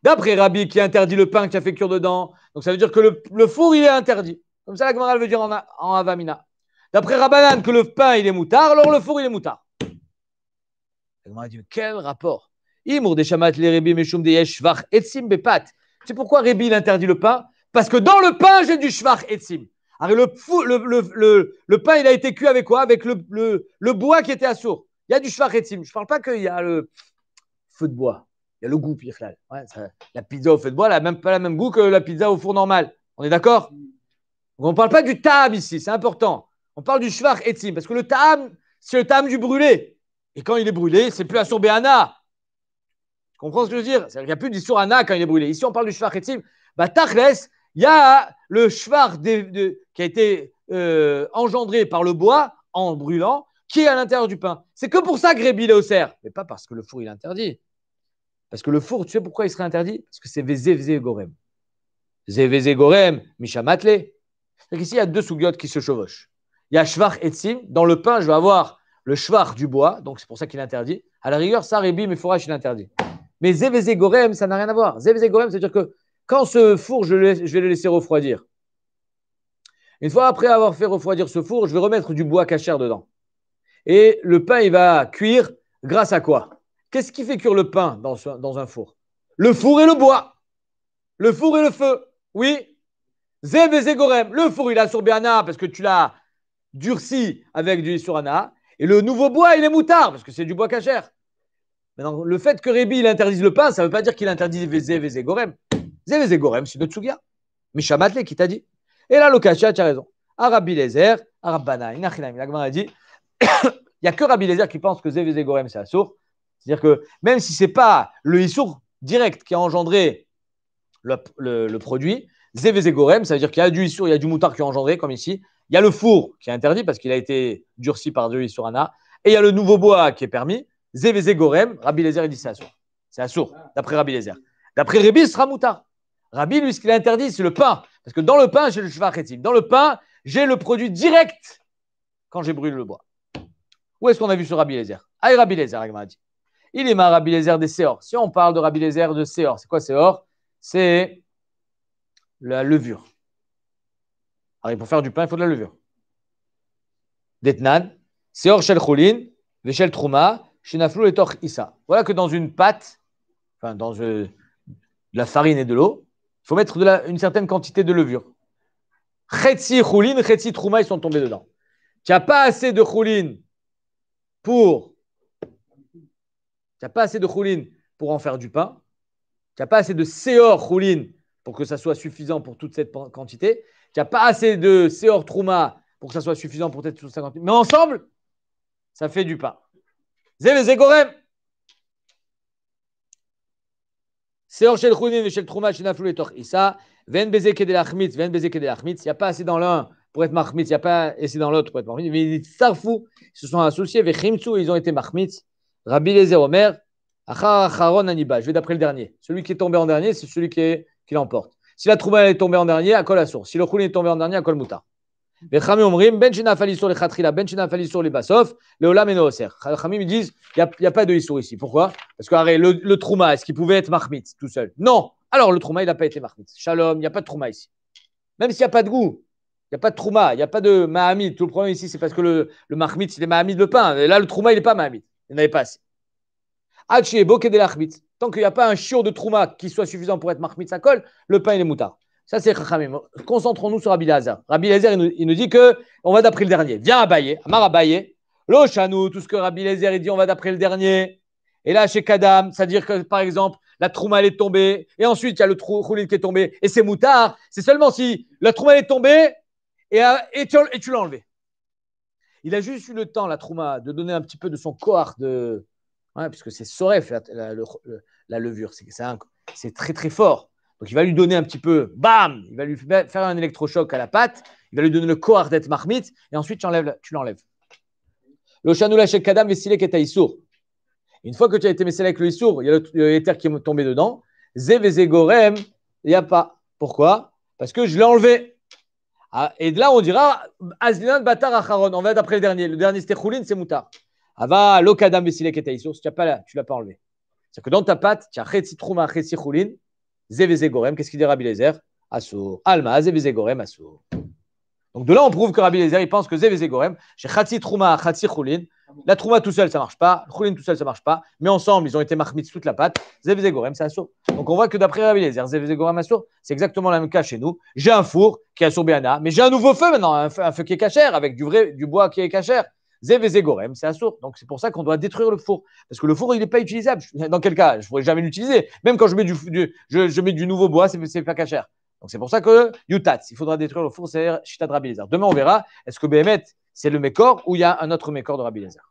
D'après Rabbi qui interdit le pain qui a fait cuire dedans. Donc ça veut dire que le, four, il est interdit. Comme ça, la Gemara, veut dire en, Avamina. D'après Rabbanan, que le pain, il est moutard, alors le four, il est moutard. La Gemara dit, quel rapport Imour des les des C'est pourquoi Rebi, interdit le pain Parce que dans le pain, j'ai du Shvach, Etzim. le, le, pain, il a été cuit avec quoi Avec le, bois qui était à sourd. Il y a du et Etzim. Je ne parle pas qu'il y a le feu de bois. Il y a le goût, pire la pizza au feu de bois, elle n'a même pas la même goût que la pizza au four normal. On est d'accord On ne parle pas du tam ici, c'est important. On parle du et Etzim. Parce que le tam c'est le tam du brûlé. Et quand il est brûlé, c'est plus à béana comprends ce que je veux dire cest qu'il n'y a plus surana quand il est brûlé. Ici, on parle du Shvar et Bah, Tachles, il y a le Shvar qui a été euh, engendré par le bois en brûlant, qui est à l'intérieur du pain. C'est que pour ça que Rébi l'a au Mais pas parce que le four, il l'interdit. Parce que le four, tu sais pourquoi il serait interdit Parce que c'est Vezé Gorem. Gorem, Misha Matlé. cest à qu'ici, il y a deux sougiotes qui se chevauchent. Il y a Shvar Etzim. Dans le pain, je vais avoir le Shvar du bois, donc c'est pour ça qu'il est interdit. À la rigueur, ça, Rébi, mais Fourage, il est mais Zévézé Gorem, ça n'a rien à voir. Zévézé Gorem, c'est-à-dire que quand ce four, je, vais le laisser refroidir. Une fois après avoir fait refroidir ce four, je vais remettre du bois cachère dedans. Et le pain, il va cuire grâce à quoi Qu'est-ce qui fait cuire le pain dans, un four Le four et le bois. Le four et le feu. Oui zévézé Gorem. Le four, il a surbiana parce que tu l'as durci avec du surana. Et le nouveau bois, il est moutard parce que c'est du bois cachère. Maintenant, le fait que Rébi il interdise le pain, ça ne veut pas dire qu'il interdise Vézé, Vézé, Gorem. Vézé, Gorem, c'est de Tsugia. qui t'a dit. Et là, Lokachia, tu as raison. Arabi Arab-Banaï, Arabana, Inachinam, a dit il n'y a que Rabbi Lézer qui pense que Zévézé Gorem, c'est Assour. C'est-à-dire que même si ce n'est pas le Issour direct qui a engendré le, le, produit, Zévézé Gorem, ça veut dire qu'il y a du Issour, il y a du moutard qui a engendré, comme ici. Il y a le four qui est interdit parce qu'il a été durci par Dieu Issourana. Et il y a le nouveau bois qui est permis. Zévezé Gorem, Rabbi Lézer, il dit c'est assourd. C'est Sour, d'après Rabbi Lézer. D'après Rabbi, il sera Rabbi, lui, ce qu'il interdit, c'est le pain. Parce que dans le pain, j'ai le chevachetim. Dans le pain, j'ai le produit direct quand j'ai brûlé le bois. Où est-ce qu'on a vu ce Rabbi Lézer Ah, Rabbi Lézer, dit. Il est ma Rabbi Lézer des Séor. Si on parle de Rabbi Lézer de Seor, c'est quoi Seor? C'est la levure. Alors, pour faire du pain, il faut de la levure. Detnan, Séor Shel Choulin, Trouma, et Voilà que dans une pâte, enfin dans euh, de la farine et de l'eau, il faut mettre de une certaine quantité de levure. Khetsi Choulin, khetsi Trouma, ils sont tombés dedans. Tu n'as pas assez de Choulin pour. Tu pas assez de Choulin pour en faire du pain. Tu n'as pas assez de Seor Choulin pour que ça soit suffisant pour toute cette quantité. Tu n'as pas assez de Seor Trouma pour que ça soit suffisant pour être sur 50 Mais ensemble, ça fait du pain. C'est en Shel et Trouma, et toch Ven Il n'y a pas assez dans l'un pour être Mahmitz, il n'y a pas assez dans l'autre pour être Mahmitz. Mais ils se sont associés, Vechimtsu, ils ont été Mahmitz. Rabbi les Omer, Achaharon Aniba. Je vais d'après le dernier. Celui qui est tombé en dernier, c'est celui qui, qui l'emporte. Si la Trouma est tombée en dernier, à quoi la source Si le Khounin est tombé en dernier, à quoi le Moutard les omrim, ben khatrila, ben sur le et disent, il n'y a, pas de histoire ici. Pourquoi Parce que le, le trouma, est-ce qu'il pouvait être marmit tout seul Non Alors, le trouma, il n'a pas été marmit. Shalom, il n'y a pas de trouma ici. Même s'il n'y a pas de goût, il n'y a pas de trouma, il n'y a pas de mahamid. Tout le problème ici, c'est parce que le, le c'est les est mahamid le pain. Et là, le trouma, il n'est pas mahamid. Il n'avait pas assez. Tant qu'il n'y a pas un chiot de trouma qui soit suffisant pour être marmit, ça colle, le pain, il est moutard. Ça, c'est Concentrons-nous sur Rabbi Lazar. Rabbi Lazar, il nous, dit que on va d'après le dernier. Viens Abaye, Amar à nous tout ce que Rabbi Lazar, il dit, on va d'après le dernier. Et là, chez Kadam, c'est-à-dire que, par exemple, la trouma, elle est tombée, et ensuite, il y a le trou qui est tombé, et c'est moutard. C'est seulement si la trouma, elle est tombée, et, euh, et tu, et l'as enlevé Il a juste eu le temps, la trouma, de donner un petit peu de son corps, de... puisque c'est Soref, la, la levure, c'est très, très fort. Donc il va lui donner un petit peu, bam, il va lui faire un électrochoc à la patte, il va lui donner le d'être marmite, et ensuite tu l'enlèves. Tu l'enlèves. kadam Une fois que tu as été messé avec le il y a l'éther qui est tombé dedans. gorem, il n'y a pas. Pourquoi Parce que je l'ai enlevé. Ah, et de là, on dira Azlinan Batar Acharon. On va d'après le dernier. Le dernier, c'était Khoulin, c'est Moutar. Ava Lokadam et Tu ne l'as pas enlevé. C'est-à-dire que dans ta patte, tu as Chetsi Trouma, Zévézé Gorem, qu'est-ce qu'il dit Rabbi Lezer Assour. Alma, Zévézé Gorem, Donc de là, on prouve que Rabbi Lezer, il pense que Zévézé Gorem, chez Khati Trouma, Khatsi Khoulin, la Trouma tout seul, ça marche pas, Khoulin tout seul, ça marche pas, mais ensemble, ils ont été marmites toute la patte, Zévézé Gorem, c'est Assour. Donc on voit que d'après Rabbi Lezer, Zévézé Gorem, Assour, c'est exactement le même cas chez nous. J'ai un four qui est Assour mais j'ai un nouveau feu maintenant, un feu, un feu, qui est cachère, avec du vrai, du bois qui est cachère c'est sourd. Donc c'est pour ça qu'on doit détruire le four. Parce que le four, il n'est pas utilisable. Dans quel cas Je ne pourrais jamais l'utiliser. Même quand je mets du, je, mets du nouveau bois, c'est, c'est pas cachère. Donc c'est pour ça que Yutatz, il faudra détruire le four, cest à de Demain, on verra, est-ce que BMET c'est le Mécor ou il y a un autre Mécor de Rabbi Lézard.